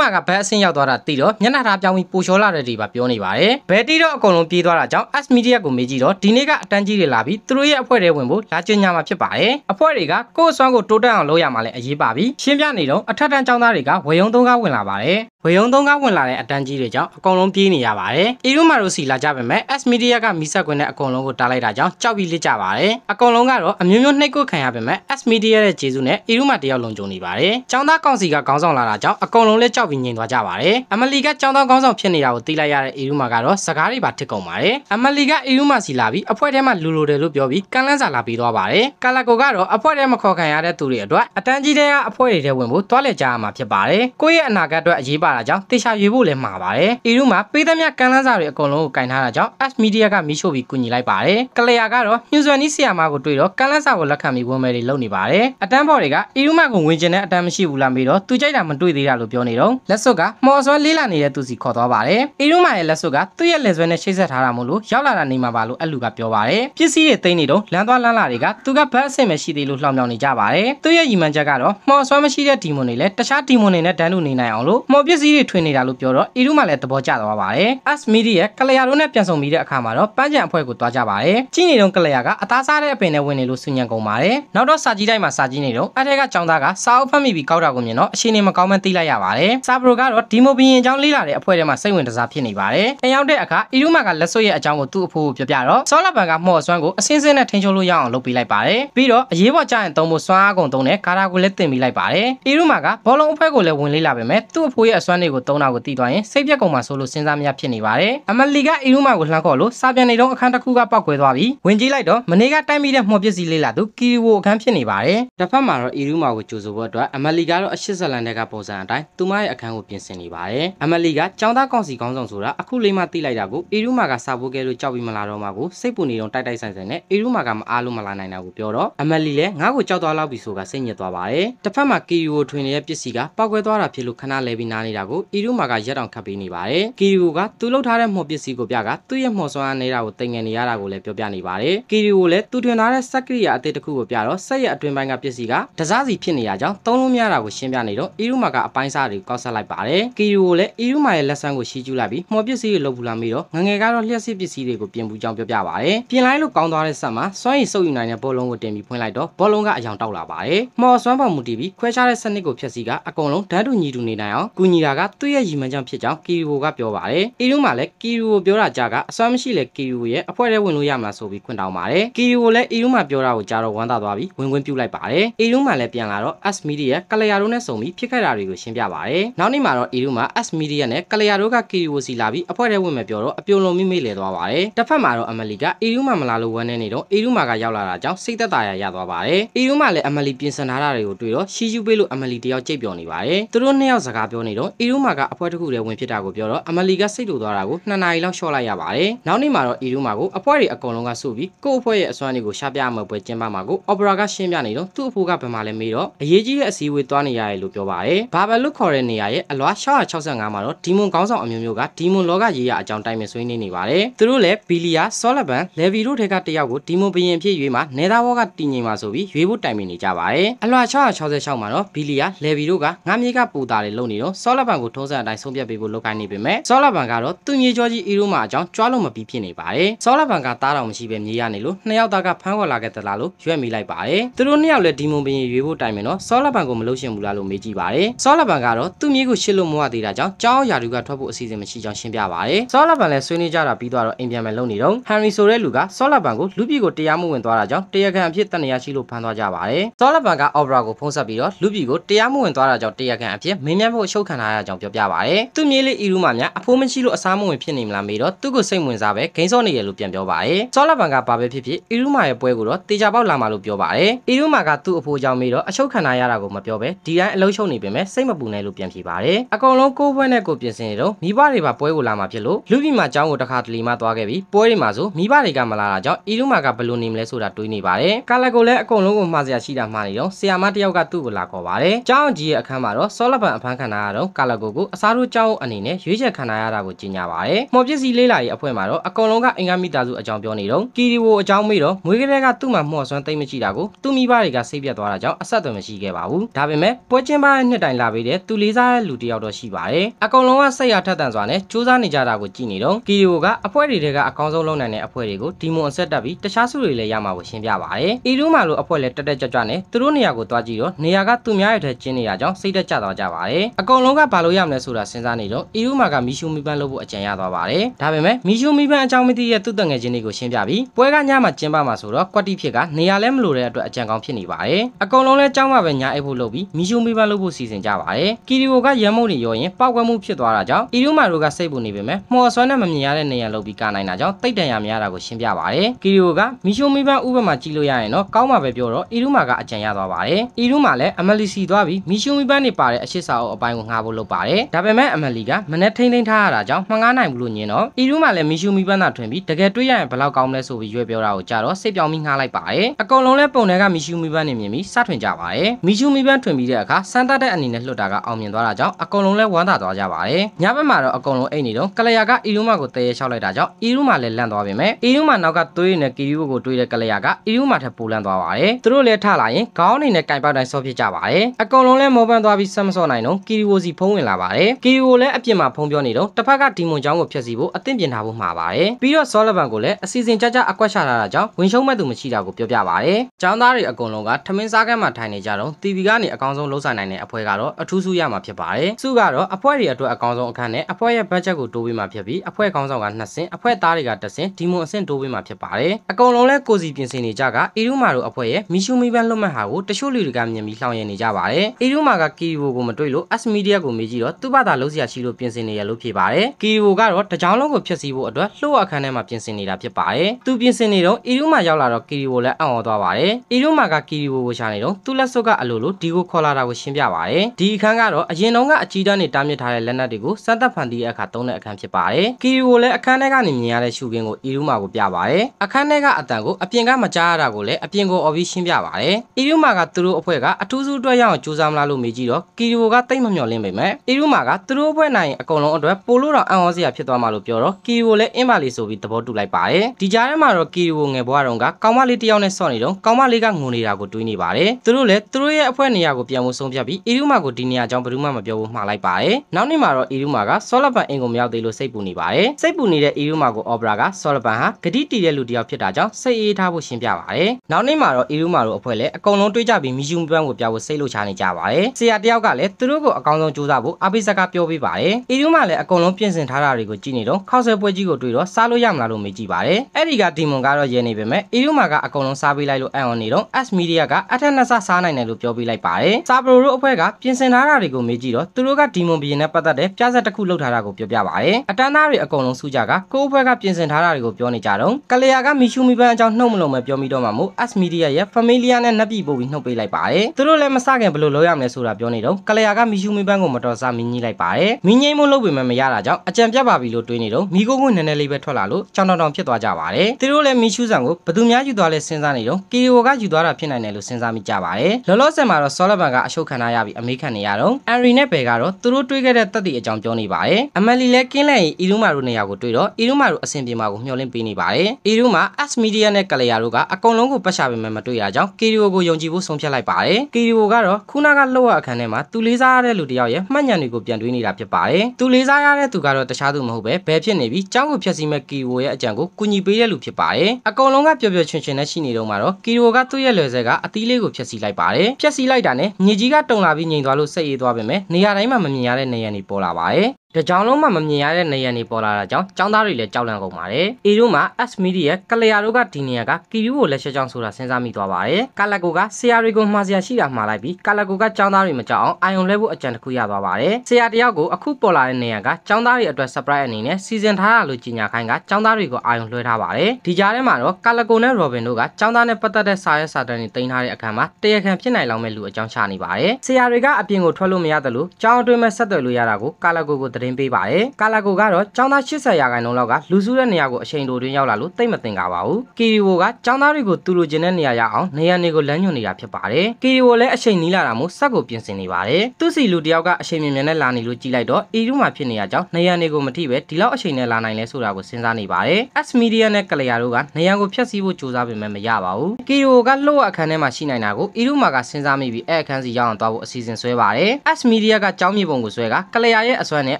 မှာကဘက်အဆင့်ရောက်သွားတာသိတော့မျက်နှာထားပြောင်းပြီးပူလျှော်လာတဲ့တွေပါပြောနေပါတယ်။ဘက်တီတော့အကုန်လုံးပြေးသွားတာကြောင့် S Media ကိုမေးကြည့်တော့ဒီနေ့ကအတန်းကြီးတွေလာပြီးသူတို့ရဲ့အဖွဲ့တွေဝင်ဖို့လာကျင်ညာမှာဖြစ်ပါတယ်။အဖွဲ့တွေကကိုယ့်အစွမ်းကိုတိုးတက်အောင်လုပ်ရမှာလည်းအရေးပါပြီးရှင်းပြနေတော့အထက်တန်းကျောင်းသားတွေကဝေယုံသုံးကားဝင်လာပါတယ်။ဝေယုံသုံးကားဝင်လာတဲ့အတန်းကြီးတွေကြောင့်အကုန်လုံးပြေးနေရပါတယ်။အီရုမာတို့စီလာကြပေမဲ့ S Media ကမိဆက်ကွင်းနဲ့အကုန်လုံးကိုတားလိုက်တာကြောင့်ကြောက်ပြီးလစ်ကြပါတယ်။အကုန်လုံးကတော့အမျိုးမျိုးနှိပ်ကွပ်ခံရပေမဲ့ S Media ရဲ့ဂျေဆုနဲ့အီရုမာတယောက်လုံခြုံနေပါတယ်။ကျောင်းသားကောင်စီကခေါင်းဆောင်လာတာကြောင့်အကုန်လုံးလက်ကြောက်ပြီးငြိမ်သွားကြပါတယ်။အမလီကကျောင်းသားခေါင်းဆောင်ဖြစ်နေတာကိုသိလိုက်ရတဲ့အီရုမာကတော့စကားတွေပါထစ်ကုန်ပါတယ်။အမလီကအီရုမာစီလာပြီးအဖွဲထဲမှာလူလိုတယ်လို့ပြောပြီးကန်လန်းစာလာပြီးသွားပါတယ်။ကာလာကိုကတော့အဖွဲထဲမှာခေါ်ခံရတဲ့သူတွေအတွက်အတန်းကြီးတဲ့အဖွဲတွေထဲဝင်ဖို့တွားလဲကြရမှာဖြစ်ပါတယ်။ကိုယ့်ရဲ့အနာဂတ်အတွက်အရေးပါတာကြောင့်တေချာရွေးဖို့လည်းမှာပါတယ်။အီရုမှာပေးသမျှကန်လန်းစာတွေအကုန်လုံးကိုကင်ထားတာကြောင့် Ash Media ကမီးရှို့ပြီးကူညီလိုက်ပါတယ်။ကလျာကတော့ညှဉ်းဆွဲနီးဆီယာမာကိုတွေ့တော့ကန်လန်းစာကိုလက်ခံပြီးဝန်မယ်တွေလုပ်နေပါတယ်။အတန်းဖော်တွေကအီရုမကိုဝင်ကျင်တဲ့အတန်းမရှိဘူးလားမေးတော့သူကြိုက်တာမတွေ့သေးတာလို့ပြောနေတော့လက်စွပ်ကမော်စွဲလေးလာနေတဲ့သူစီခေါ်သွားပါတယ်။အီရုမရဲ့လက်စွပ်ကသူ့ရဲ့လက်စွဲနဲ့ချိတ်ဆက်ထားတာမို့လို့ရောက်လာတာနေမှာပါလို့အလူကပြောပါတယ်။ပစ္စည်းတွေသိမ်းနေတော့လမ်းသွားလမ်းလာတွေကသူကဘတ်အဆင့်မရှိသေးလို့လှောင်ပြောင်နေကြပါတယ်။သူ့ရဲ့ရီမန်ချက်ကတော့မော်စွဲမရှိတဲ့ရဲ့ဒီမွန်တွေလည်းတခြားဒီမွန်တွေနဲ့တန်းလို့နေနိုင်အောင်လို့မှော်ပစ္စည်းတွေထွင်နေတာလို့ပြောတော့အီရုမှလည်းသဘောကျသွားပါတယ်။ S Media ရဲ့ကလျာတို့နဲ့ပြန်ဆုံပြီးတဲ့အခါမှာတော့ပန်းချံအဖွဲ့ကိုတွားကြပါတယ်။ကြီးနေတုန်းကလျာကအသားစားတဲ့အပင်နဲ့ဝင်နေလို့ဆူညံကုန်ပါတယ်။နောက်တော့စာကြီးတိုင်းမှာစာကြီးနေတုန်းအထက်ကကျောင်းသားကစာအုပ်ဖတ်မိပြီးကောက်တာကိုမြင်တော့အရှင်နေမကောင်းမှန်းသိလိုက်ရပါတယ်။စာပရိုကတော့ဒီမိုဘီရင်ကျောင်းလေးလာတဲ့အဖွဲ့ထဲမှာစိတ်ဝင်တစားဖြစ်နေပါတယ်။အရောက်တဲ့အခါအီရုမှကလက်စွပ်ရဲ့အကြောင်းကိုသူ့အဖိုးကိုပြပြတော့ဆောလာဘန်ကမှော်စွမ်းကိုအစင်းစင်းနဲ့ထိန်းချုပ်လို့ရအောင်လုပ်ပေးလိုက်ပါတယ်။ပြီးတော့အရေးပေါ်ကြရင်သုံးဖို့စွမ်းအားကုန်သုံးတဲ့ကာရာကိုလည်းတင်ပေးလိုက်ပါတယ်ပါတယ်။အီရုမာကဘောလုံးအဖွဲကိုလည်းဝင်လေးလာပေမဲ့သူ့အဖိုးရဲ့အစွမ်းတွေကိုတုံးတာကိုတီးသွားရင်စိတ်ပြက်ကုန်မှာဆိုလို့စဉ်းစားမရဖြစ်နေပါတယ်။အမလီကအီရုမာကိုလှမ်းခေါ်လို့စာပြန်နေတော့အခန်းတစ်ခုကပောက်ကွဲသွားပြီးဝင်ကြည့်လိုက်တော့မနေ့ကတိုက်မိတဲ့မှော်ပစ္စည်းလေးလာသူကီရီဝိုအခန်းဖြစ်နေပါတယ်။တစ်ဖက်မှာတော့အီရုမာကိုကြိုဆိုဖို့အတွက်အမလီကတော့အရှစ်ဇလန်တွေကပုံစံအတိုင်းသူမရဲ့အခန်းကိုပြင်ဆင်နေပါတယ်။အမလီကចောင်းသားကောင်စီကောင်းဆောင်ဆိုတာအခုလေးမှသိလိုက်တာကိုအီရုမာကစာပိုးကဲလို့ကြောက်ပြီးမလာတော့မှကိုစိတ်ပူနေတော့တိုက်တိုက်ဆိုင်ဆိုင်နဲ့အီရုမာကမအားလို့မလာနိုင်တာကိုပြောတော့အမလီလည်းငါ့ကိုကြောက်သွားလောက်ပြီဆိုကစိတ်ညစ်သွားပါတယ်။တစ်ဖက်မှာကီရီယိုထွင်နေတဲ့ပစ္စည်းကပောက်ကွဲသွားတာဖြစ်လို့ခဏလဲပြီးနားနေတာကိုအီရူမာကရက်တောင်ခတ်ပေးနေပါတယ်။ကီရီယိုကသူ့လှုပ်ထားတဲ့မှော်ပစ္စည်းကိုပြကသူ့ရဲ့မှော်စွမ်းအားနေတာကိုတင်ငင်နေရတာကိုလည်းပြောပြနေပါတယ်။ကီရီယိုလည်းသူထွင်ထားတဲ့စက်ကရိယာအသစ်တစ်ခုကိုပြတော့ဆက်ရဲ့အတွင်ပိုင်းကပစ္စည်းကတစားစီဖြစ်နေရကြောင်းသုံးလုံးမရတာကိုရှင်းပြနေတော့အီရူမာကအပိုင်းစားတွေကိုကောက်ဆက်လိုက်ပါတယ်။ကီရီယိုလည်းအီရူမာရဲ့လက်ဆန်းကိုရှီးကျူးလိုက်ပြီးမှော်ပစ္စည်းကိုလှုပ်ဘူးလာမိတော့ငငယ်ကတော့လျှက်စစ်ပစ္စည်းတွေကိုပြင်ပူးကြောင်းပြောပြပါတယ်။ပြင်လိုက်လို့ကောင်းသွားတဲ့ဆက်မှာစွမ်းရည်စုပ်ယူနိုင်တဲ့ဘောလုံးကိုတင်ပြီးဖွင့်လိုက်တော့ဘောလုံးကအယောင်တောက်လာပါတယ်။မှော်စွမ်းပေါ်မူတည်ပြီးခွဲခြားတဲ့စနစ်ကိုဖျက်ဆီးကအကုန်လုံးဓာတ်တူညီတူနေနိုင်အောင်ကူညီတာကသူ့ရဲ့ရည်မှန်းချက်ဖြစ်ကြောင်းကီရီဝိုကပြောပါတယ်။အီရုမှာလည်းကီရီဝိုပြောတာကြကအစွမ်းမရှိလေကီရီဝိုရဲ့အဖွဲ့ထဲဝင်လို့ရမလားဆိုပြီးခွင့်တောင်းပါတယ်။ကီရီဝိုလည်းအီရုမှာပြောတာကိုကြားတော့ဝမ်းသာသွားပြီးဝင်ခွင့်ပြုလိုက်ပါတယ်။အီရုမှာလည်းပြန်လာတော့ S Media ကလျာတို့နဲ့ဆုံပြီးဖြစ်ခဲ့တာတွေကိုရှင်းပြပါတယ်။နောက်နေ့မှာတော့အီရုမှာ S Media နဲ့ကလျာတို့ကကီရီဝိုစီလာပြီးအဖွဲ့ထဲဝင်မယ်ပြောတော့အပြုံလုံးမိမိလဲသွားပါတယ်။တစ်ဖက်မှာတော့အမလီကအီရုမှာမလာလို့ဝမ်းနေနေတော့အီရုမှာကရောက်လာတာကြောင့်စိတ်သက်သာရရသွားပါတယ်။အီရုမှာလည်းအမလီပြင်ဆင်ထားတာတွေကိုတွေ့တော့ရှီယူပေးလို့အမလီတယောက်ကြိတ်ပြောနေပါတယ်။သူတို့နှစ်ယောက်စကားပြောနေတော့အီရူမာကအဖွဲတစ်ခုတည်းဝင်ဖြစ်တာကိုပြောတော့အမလီကစိတ်တူသွားတာကိုနှစ်နာရီလောက်ရှော့လိုက်ရပါတယ်။နောက်နေ့မှာတော့အီရူမာကိုအဖွဲတွေအကုန်လုံးကစုပြီးကို့အဖွဲရဲ့အစွမ်းတွေကိုရှာပြမှပွဲကျင်းပမှာကိုအော်ပရာကရှင်းပြနေတော့သူ့အဖိုးကဘယ်မှာလဲမေးတော့အရေးကြီးတဲ့အစည်းအဝေးသွားနေရတယ်လို့ပြောပါတယ်။ဘာဘယ်လို့ခေါ်တဲ့နေရာရဲ့အလွား665မှာတော့ဒီမွန်ကောင်းဆောင်အမျိုးမျိုးကဒီမွန်လောကရေးရအကြောင်းတိုင်ပင်ဆွေးနွေးနေပါတယ်။သူတို့လည်းဘီလီယာဆောလဘန်လေဗီတို့ထဲကတယောက်ကိုဒီမွန်ဘရင်ဖြစ်ရွေးမှာနေသားဘောကတည်ငြိမ်မှာဆိုပြီးရွေးဖို့တိုင်ပင်နေကြပါတယ်။အလွား666မှာတော့ဘီလီယာလေဗီတို့ကငါမြေကပူတာတွေလုပ်နေတော့ဆောလာဘန်ကိုထုံးစံအတိုင်းဆုံးဖြတ်ပေးဖို့လုပ်ကိုင်းနေပေမဲ့ဆောလာဘန်ကတော့သူမြေကျော်ကြီးအီရိုမာအကြောင်းကြွားလို့မပြီးဖြစ်နေပါတယ်ဆောလာဘန်ကတားတော်မရှိပဲမြေရနေလို့နှစ်ယောက်သားကဖမ်းခေါ်လာခဲ့သလားလို့ရွက်မိလိုက်ပါတယ်သူတို့နှစ်ယောက်လည်းဒီမွန်ဘင်ရွေးဖို့တိုင်မယ်နော်ဆောလာဘန်ကိုမလုပ်ရှင်ဘူးလားလို့မေးကြည့်ပါတယ်ဆောလာဘန်ကတော့သူမြေကိုရှစ်လို့မဝသေးတာကြောင့်ကြောင်းရာလူကထွက်ဖို့အစီအစဉ်မရှိကြောင်းရှင်းပြပါတယ်ဆောလာဘန်လည်းဆွေးနွေးကြတာပြီးတော့အိမ်ပြန်မယ်လုပ်နေတော့ဟန်ရီဆိုတဲ့လူကဆောလာဘန်ကိုလူပြည်ကိုတရားမဝင်သွားတာကြောင့်တရားခံအဖြစ်တန်ရာရှိလို့ဖမ်းသွားကြပါတယ်ဆောလာဘန်ကအော်ဘရာကိုဖုံးဆက်ပြီးတော့လူပြည်ပြည်ကိုတရားမဝင်သွားတာကြောင့်တရားခံအဖြစ်မင်းမြတ်ဖို့အရှုပ်ခံထားရကြောင်းပြောပြပါရယ်သူမြေးလေးအီရူမာများအဖိုးမရှိလို့အစားမဝင်ဖြစ်နေမလားမေးတော့သူ့ကိုစိတ်ဝင်စားပဲဂိမ်းစောနေရလို့ပြန်ပြောပါရယ်ဆောလဘန်ကဘာပဲဖြစ်ဖြစ်အီရူမာရဲ့ပွဲကိုတော့တေချာပေါက်လာမှလို့ပြောပါရယ်အီရူမာကသူ့အဖိုးကြောင့်မေးတော့အရှုပ်ခံထားရတာကိုမပြောပဲဒီတိုင်းအလုံးရှုံနေပေမဲ့စိတ်မပူနဲ့လို့ပြန်ဖြေပါရယ်အကောင်လုံးကိုးပွဲနဲ့ကိုပြင်ဆင်နေတော့မိဘတွေပါပွဲကိုလာမှဖြစ်လို့လူပြည်မှာအကြောင်းကိုတခါတလေမှသွားခဲ့ပြီးပွဲတွေမှာဆိုမိဘတွေကမလာတာကြောင့်အီရူမာကဘယ်လိုနေမလဲဆိုတာတွေးနေပါတယ်ကာလာကိုလည်းအကုန်လုံးကိုမှားစရာရှိတာမှားနေတော့ဆီယာမတယောက်ကသူ့ကိုလာခေါ်ပါပါတယ်။ကျောင်းကြီးရဲ့အခန်းမှာတော့ဆောလဘန်အဖမ်းခံထားရတော့ကာလကိုကိုအစားတို့ကျောင်းအနေနဲ့ရွေးချယ်ခံထားရတာကိုကြေညာပါတယ်။မော်ပစ္စည်းလေးလာရဲ့အဖွဲ့မှာတော့အကုန်လုံးကအင်္ဂါမိသားစုအကြောင်းပြောနေတော့ကီရီဝိုအကြောင်းမေးတော့မွေးကလေးကသူ့မှာမော့ဆွမ်းသိမ့်မရှိတာကိုသူ့မိဘတွေကစိတ်ပြတ်သွားတာကြောင့်အဆက်အသွယ်မရှိခဲ့ပါဘူး။ဒါပေမဲ့ပွဲချင်းပါရဲ့နှစ်တိုင်လာပေးတဲ့သူလေးစားတဲ့လူတယောက်တော့ရှိပါတယ်။အကုန်လုံးကစိတ်ရထက်သန်စွာနဲ့စူးစမ်းနေကြတာကိုကြည့်နေတော့ကီရီဝိုကအဖွဲ့တွေထဲကအကောင်းဆုံးလုပ်နိုင်တဲ့အဖွဲ့တွေကိုဒီမွန်အဆက်တက်ပြီးတခြားစုတွေလည်းရမှာကိုရှင်းပြပါတယ်။အီရူမာလိုအဖွဲ့လည်းတက်တက်ကြွကြွနဲ့သူတို့နေရာကိုသွားကြည့်တော့နေရာကသူ့များရဲ့ထက်ကျင်းနေရကြောင်းစိတ်သက်သာသွားကြပါတယ်။အကုန်လုံးကဘာလို့ရမလဲဆိုတာစဉ်းစားနေတော့အီရူမာကမီရှူမီပန်းလုပ်ဖို့အကြံရသွားပါတယ်။ဒါပေမဲ့မီရှူမီပန်းအကြောင်းမသိတဲ့သူ့တငယ်ချင်းတွေကိုရှင်းပြပြီးပွဲကညမှာကျင်းပမှာဆိုတော့ကွက်တီဖြစ်ကနေရာလဲမလိုတဲ့အတွက်အကြံကောင်းဖြစ်နေပါတယ်။အကုန်လုံးလဲကြောင်းမှာပဲညာအိပ်ဖို့လုပ်ပြီးမီရှူမီပန်းလုပ်ဖို့စီစဉ်ကြပါတယ်။ကီရီယိုကရမ်းမုတ်နေရောရင်ပောက်ကွက်မှုဖြစ်သွားတာကြောင့်အီရူမာတို့ကစိတ်ပူနေပေမဲ့မှော်ဆွမ်းနဲ့မမြင်ရတဲ့နေရာလုပ်ပြီးကနိုင်တာကြောင့်တိတ်တန်ရမရတာကိုရှင်းပြပါတယ်။ကီရီယိုကမီရှူမီပန်းဥပမာကြည့်လို့ရရင်တော့ကောင်းမှာပဲပြောတော့အီရူမာကအကြံရသွားပါတယ်။အီရူမာလည်းအမလလီစီသွားပြီးမီရှူမီပန်းနေပါတဲ့အရှိစာအုပ်အပိုင်းကိုငှားဖို့လုပ်ပါတယ်။ဒါပေမဲ့အမလီကမနဲ့ထိမ့်ထိမ့်ထားရတာကြောင့်မှန်ကားနိုင်ဘူးလို့ညင်တော့အီရူးမှလည်းမီရှူမီပန်းသာထွင်ပြီးတကယ်တွေးရရင်ဘလောက်ကောင်းလဲဆိုပြီးရွေးပြောတာကိုကြတော့စိတ်ပြောင်းပြီးငှားလိုက်ပါတယ်။အကုန်လုံးလဲပုံတွေကမီရှူမီပန်းနေမြင်ပြီးစထွင်ကြပါတယ်။မီရှူမီပန်းထွင်ပြီးတဲ့အခါစမ်းသပ်တဲ့အနေနဲ့လွတ်တာကအောင်မြင်သွားတာကြောင့်အကုန်လုံးလဲဝမ်းသာသွားကြပါတယ်။ညဘက်မှာတော့အကုန်လုံးအိတ်နေတော့ကလျာကအီရူးမှကိုတရေလျှောက်လိုက်တာကြောင့်အီရူးမှလည်းလန့်သွားပြင်မဲ့အီရူးမှနောက်ကသွေးနဲ့ကီရီဘိုကိုတွေးတဲ့ကလျာကအီရူးမှထပ်ပိုလန့်သွားပါတယ်။သူတို့လည်းထလာရင်ခေါင်းအနေနဲ့ကင်ပေါက်တိုင်းဆော့ဖြစ်ကြပါတယ်ပါတယ်။အကုန်လုံးလည်းမောပန်းသွားပြီးဆက်မစော့နိုင်တော့ကီရီဝိုစီဖုံးဝင်လာပါတယ်။ကီရီဝိုလည်းအပြင်မှာဖုံးပြောနေတော့တစ်ဖက်ကဒီမွန်ချောင်းကိုဖျက်ဆီးဖို့အသင့်ပြင်ထားဖို့မှာပါတယ်။ပြီးတော့ဆောလဗန်ကိုလည်းအစီအစဉ်ကြကြအကွက်ရှာလာတာကြောင့်ဝင်ရှုံးမဲ့သူမရှိတာကိုပြောပြပါတယ်။ចောင်းသားတွေအကုန်လုံးကထမင်းစားကမ်းမှာထိုင်နေကြတော့တီဗီကနေအကောင်းဆုံးလှုပ်ဆောင်နိုင်တဲ့အဖွဲကတော့အထူးစုရမှာဖြစ်ပါတယ်။စုကတော့အဖွဲတွေအတွက်အကောင်းဆုံးအခန်းနဲ့အဖွဲရဲ့ budget ကိုတိုးပေးမှာဖြစ်ပြီးအဖွဲကောင်းဆောင်က2ဆင့်အဖွဲသားတွေက1ဆင့်ဒီမွန်အဆင့်တိုးပေးမှာဖြစ်ပါတယ်။အကုန်လုံးလည်းကိုစီပြင်ဆင်နေကြကအီရုမာတို့အဖွဲရဲ့မီရှူမီပန်းလွတ်မှတ်ဟာကိုတချို့လူတွေကမြင်ပြီးလှောင်ရနေကြပါတယ်။အီရူမာကကီရီဘိုကိုမတွေ့လို့ S Media ကိုမေးကြည့်တော့သူ့ဘာသာလုံးစရာရှိလို့ပြင်ဆင်နေရလို့ဖြစ်ပါတယ်။ကီရီဘိုကတော့တကြောင်လုံးကိုဖျက်ဆီးဖို့အတွက်လှုပ်အခန်းထဲမှာပြင်ဆင်နေတာဖြစ်ပါတယ်။သူပြင်ဆင်နေတော့အီရူမာရောက်လာတော့ကီရီဘိုလည်းအံ့ဩသွားပါတယ်။အီရူမာကကီရီဘိုကိုရှာနေတော့သူ့လက်စွပ်ကအလိုလိုဒီကိုခေါ်လာတာကိုရှင်းပြပါတယ်။ဒီအခန်းကတော့အရင်တုန်းကအကြီးတန်းနဲ့တားမြစ်ထားတဲ့လက်နက်တွေကိုစမ်းသပ်ဖန်တီးတဲ့အခါသုံးတဲ့အခန်းဖြစ်ပါတယ်။ကီရီကိုလည်းအခန်းထဲကနေမြင်ရတဲ့ရှုခင်းကိုအီရူမာကိုပြပါတယ်။အခန်းထဲကအတန်ကိုအပြင်ကမကြားရတာကိုလည်းအပြင်ကိုအော်ပြီးရှင်းပြပါတယ်။အီရူမာကသူတို့အဖွဲ့ကအထူးစုအတွက်ထွက်ရအောင်ကြိုးစားမလားလို့မေးကြည့်တော့ကီရီယိုကတိတ်မမျှော်လင့်ပေမဲ့အီရူမာကသူတို့ဘွဲ့နိုင်အကုန်လုံးအတွက်ပိုလို့တော့အံ့ဩစရာဖြစ်သွားမှလို့ပြောတော့ကီရီယိုလည်းအင်ပါလီဆိုပြီးသဘောတူလိုက်ပါတယ်ဒီကြားထဲမှာတော့ကီရီယိုငယ်ဘွားတော်ကကောင်မလေးတယောက်နဲ့ဆော့နေတော့ကောင်မလေးကငုံနေတာကိုတွေးနေပါတယ်သူတို့လည်းသူတို့ရဲ့အဖွဲနေရာကိုပြန်ဖို့ဆုံးဖြတ်ပြီးအီရူမာကိုဒီနေရာကြောင့်ဘယ်သူမှမပြောဘူးမှားလိုက်ပါတယ်နောက်နေ့မှာတော့အီရူမာကဆော့လပန်အင်ကိုမရောက်သေးလို့စိတ်ပူနေပါတယ်စိတ်ပူနေတဲ့အီရူမာကိုအော်ပရာကဆော့လပန်ဟာဂတိတီတဲ့လူတယောက်ဖြစ်တာကြောင့်စိတ်အေးထားဖို့ရှင်းပြပါတယ်နောက်နေ့မှာတော့အီရူမာတို့အဖွဲလည်းအကုန်လုံးတွေးကြပြီးမီယူပန်းကိုပြဖို့စိတ်လှုပ်ရှားနေကြပါတယ်။ဆရာတယောက်ကလည်းသူတို့ကိုအကောင်းဆုံးကြိုးစားဖို့အပိစကားပြောပေးပါတယ်။အီရူးမှလည်းအကုန်လုံးပြင်ဆင်ထားတာတွေကိုကြည့်နေတော့ခောက်ဆဲပွဲကြီးကိုတွေ့တော့စားလို့ရမလားလို့မေးကြည့်ပါတယ်။အဲ့ဒီကဒီမွန်ကတော့ရဲနေပေမဲ့အီရူးမှကအကုန်လုံးစားပေးလိုက်လို့အံ့ဩနေတော့ S Media ကအထက်နှစ်ဆစားနိုင်တယ်လို့ပြောပေးလိုက်ပါတယ်။စာပရိုတို့အဖွဲ့ကပြင်ဆင်ထားတာတွေကိုမေးကြည့်တော့သူတို့ကဒီမွန်ဘီရင်နဲ့ပတ်သက်တဲ့ပြဿနာတစ်ခုလှုပ်ထားတာကိုပြောပြပါတယ်။အတန်းသားတွေအကုန်လုံးစုကြကကိုအဖွဲ့ကပြင်ဆင်ထားတာတွေကိုပြောနေကြတော့ကလျာကမီရှူမီပန်းအကြောင်းနှုတ်မလုံးပဲပြောမိတော့မှမို့ S Media ရဲ့ Familia နဲ့နှက်ပြပို့ပြီးနှုတ်ပေးလိုက်ပါတယ်။သူတို့လည်းမစခင်ဘယ်လိုလုပ်ရမလဲဆိုတာပြောနေတော့ကလျာကမီရှူမီပန်းကိုမတော်စားမီငိလိုက်ပါတယ်မီငိမ့်မို့လုပ်ပေမဲ့မရတာကြောင့်အကြံပြတ်ပါပြီလို့တွေးနေတော့မီကိုကိုနည်းနည်းလေးပဲထွက်လာလို့ကြောင်တောင်တောင်ဖြစ်သွားကြပါတယ်သူတို့လည်းမီရှူဆန်ကိုဘသူများယူသွားလဲစဉ်းစားနေတော့ကီရိုကယူသွားတာဖြစ်နိုင်တယ်လို့စဉ်းစားမိကြပါတယ်လောလောဆယ်မှာတော့ဆောလဘန်ကအရှုပ်ခံရပြီးအမေးခံနေရတော့အန်ရီနဲ့ဘယ်ကတော့သူတို့တွေးခဲ့တဲ့တက်တီအကြောင်းပြောနေပါတယ်အမလီလည်းကင်းလန့်ရင်အီရူမာတို့နေရာကိုတွေးတော့အီရူမာတို့အဆင်ပြေမှာကိုမျှော်လင့်ပေးနေပါတယ်အီရူမာ S Media နဲ့ကလျာတို့ကအကုန်လုံးကိုပတ်ရှာပေမဲ့မတွေ့ရကြောင်းကီရိုကိုယုံကြည်ဖို့ဆုံးဖြတ်လိုက်ပါတယ်ကီရိုကကတော့ခုနကလှုပ်ရအခန်းထဲမှာသူလေးစားရတဲ့လူတယောက်ရဲ့မှတ်ညံတွေကိုပြန်တွေးနေတာဖြစ်ပါတယ်။သူလေးစားရတဲ့သူကတော့တခြားသူမဟုတ်ပဲဘယ်ဖြစ်နေပြီးចောင်းကိုဖျက်ဆီးမဲ့ကီဝိုရဲ့အကြံကိုကူညီပေးတဲ့လူဖြစ်ပါတယ်။အကုန်လုံးကပျော်ပျော်ချွင်ချွင်နဲ့ရှိနေတော့မှာတော့ကီဝိုကသူ့ရဲ့လွယ်ဆဲကအသီးလေးကိုဖျက်ဆီးလိုက်ပါတယ်။ဖျက်ဆီးလိုက်တာနဲ့မြေကြီးကတုန်လာပြီးငြိမ်သွားလို့ဆက်ရေးသွားပေမဲ့နေရာတိုင်းမှာမမြင်ရတဲ့နေရာတွေပေါ်လာပါတယ်တကြောင်လုံးမှမမြင်ရတဲ့နေရာတွေပေါ်လာတာကြောင့်ចောင်းသားတွေလည်းကြောက်လန့်ကုန်ပါတယ်။အေတို့မှာ S Media ကလျာတို့ကဒီနေရာကကီယူကိုလက်ချက်ကြောင့်ဆိုတာစဉ်းစားမိသွားပါတယ်။ကလကိုကဆရာတွေကိုမှားစရာရှိတာမှားလိုက်ပြီးကလကိုကចောင်းသားတွေမကြောက်အောင်အာယုံလဲဖို့အကြံတစ်ခုရသွားပါတယ်။ဆရာတယောက်ကိုအခုပေါ်လာတဲ့နေရာကចောင်းသားတွေအတွက် surprise အနေနဲ့စီစဉ်ထားတာလို့ကြီးညာခိုင်းကចောင်းသားတွေကိုအာယုံလွှဲထားပါတယ်။ဒီကြားထဲမှာတော့ကလကိုနဲ့ Robin တို့ကចောင်းသားနဲ့ပတ်သက်တဲ့စာရွက်စာတမ်းတွေတင်ထားတဲ့အခါမှာတရားခံဖြစ်နိုင်လောက်မဲ့လူအကြောင်းချနေပါတယ်။ဆရာတွေကအပြင်ကိုထွက်လို့မရသလိုចောင်းအတွင်းမဲ့ဆက်သွယ်လို့ရတာကိုကလကိုကိုသတင်းပေးပါတယ်။ကာလာကိုကတော့ចောင်းသား80ရာခိုင်နှုန်းလောက်ကလူစုတဲ့နေရာကိုအချိန်တိုတွင်းရောက်လာလို့တိတ်မတင်ကြပါဘူး။ကီရီဝိုကចောင်းသားတွေကိုသူလိုချင်တဲ့နေရာရအောင်နေရာတွေကိုလမ်းညွှန်နေတာဖြစ်ပါတယ်။ကီရီဝိုလည်းအချိန်နီးလာတာမို့စက်ကိုပြင်ဆင်နေပါတယ်။သူ့စီလူတယောက်ကအချိန်မြင်မြန်နဲ့လာနေလို့ကြည်လိုက်တော့အီရူမှာဖြစ်နေရကြောင်းနေရာတွေကိုမထိပဲဒီလောက်အချိန်နဲ့လာနိုင်လဲဆိုတာကိုစဉ်းစားနေပါတယ်။ S Media နဲ့ကလျာတို့ကနေရာကိုဖျက်ဆီးဖို့ကြိုးစားပေမဲ့မရပါဘူး။ကီရီဝိုကလှုပ်အခန်းထဲမှာရှိနိုင်တာကိုအီရူမှာကစဉ်းစားမိပြီးအဲ့အခန်းစီရောက်အောင်သွားဖို့အစီအစဉ်ဆွဲပါတယ်။ S Media ကကြောင်းမြေပုံကိုဆွဲကကလျာရဲ့အစွမ်းနဲ့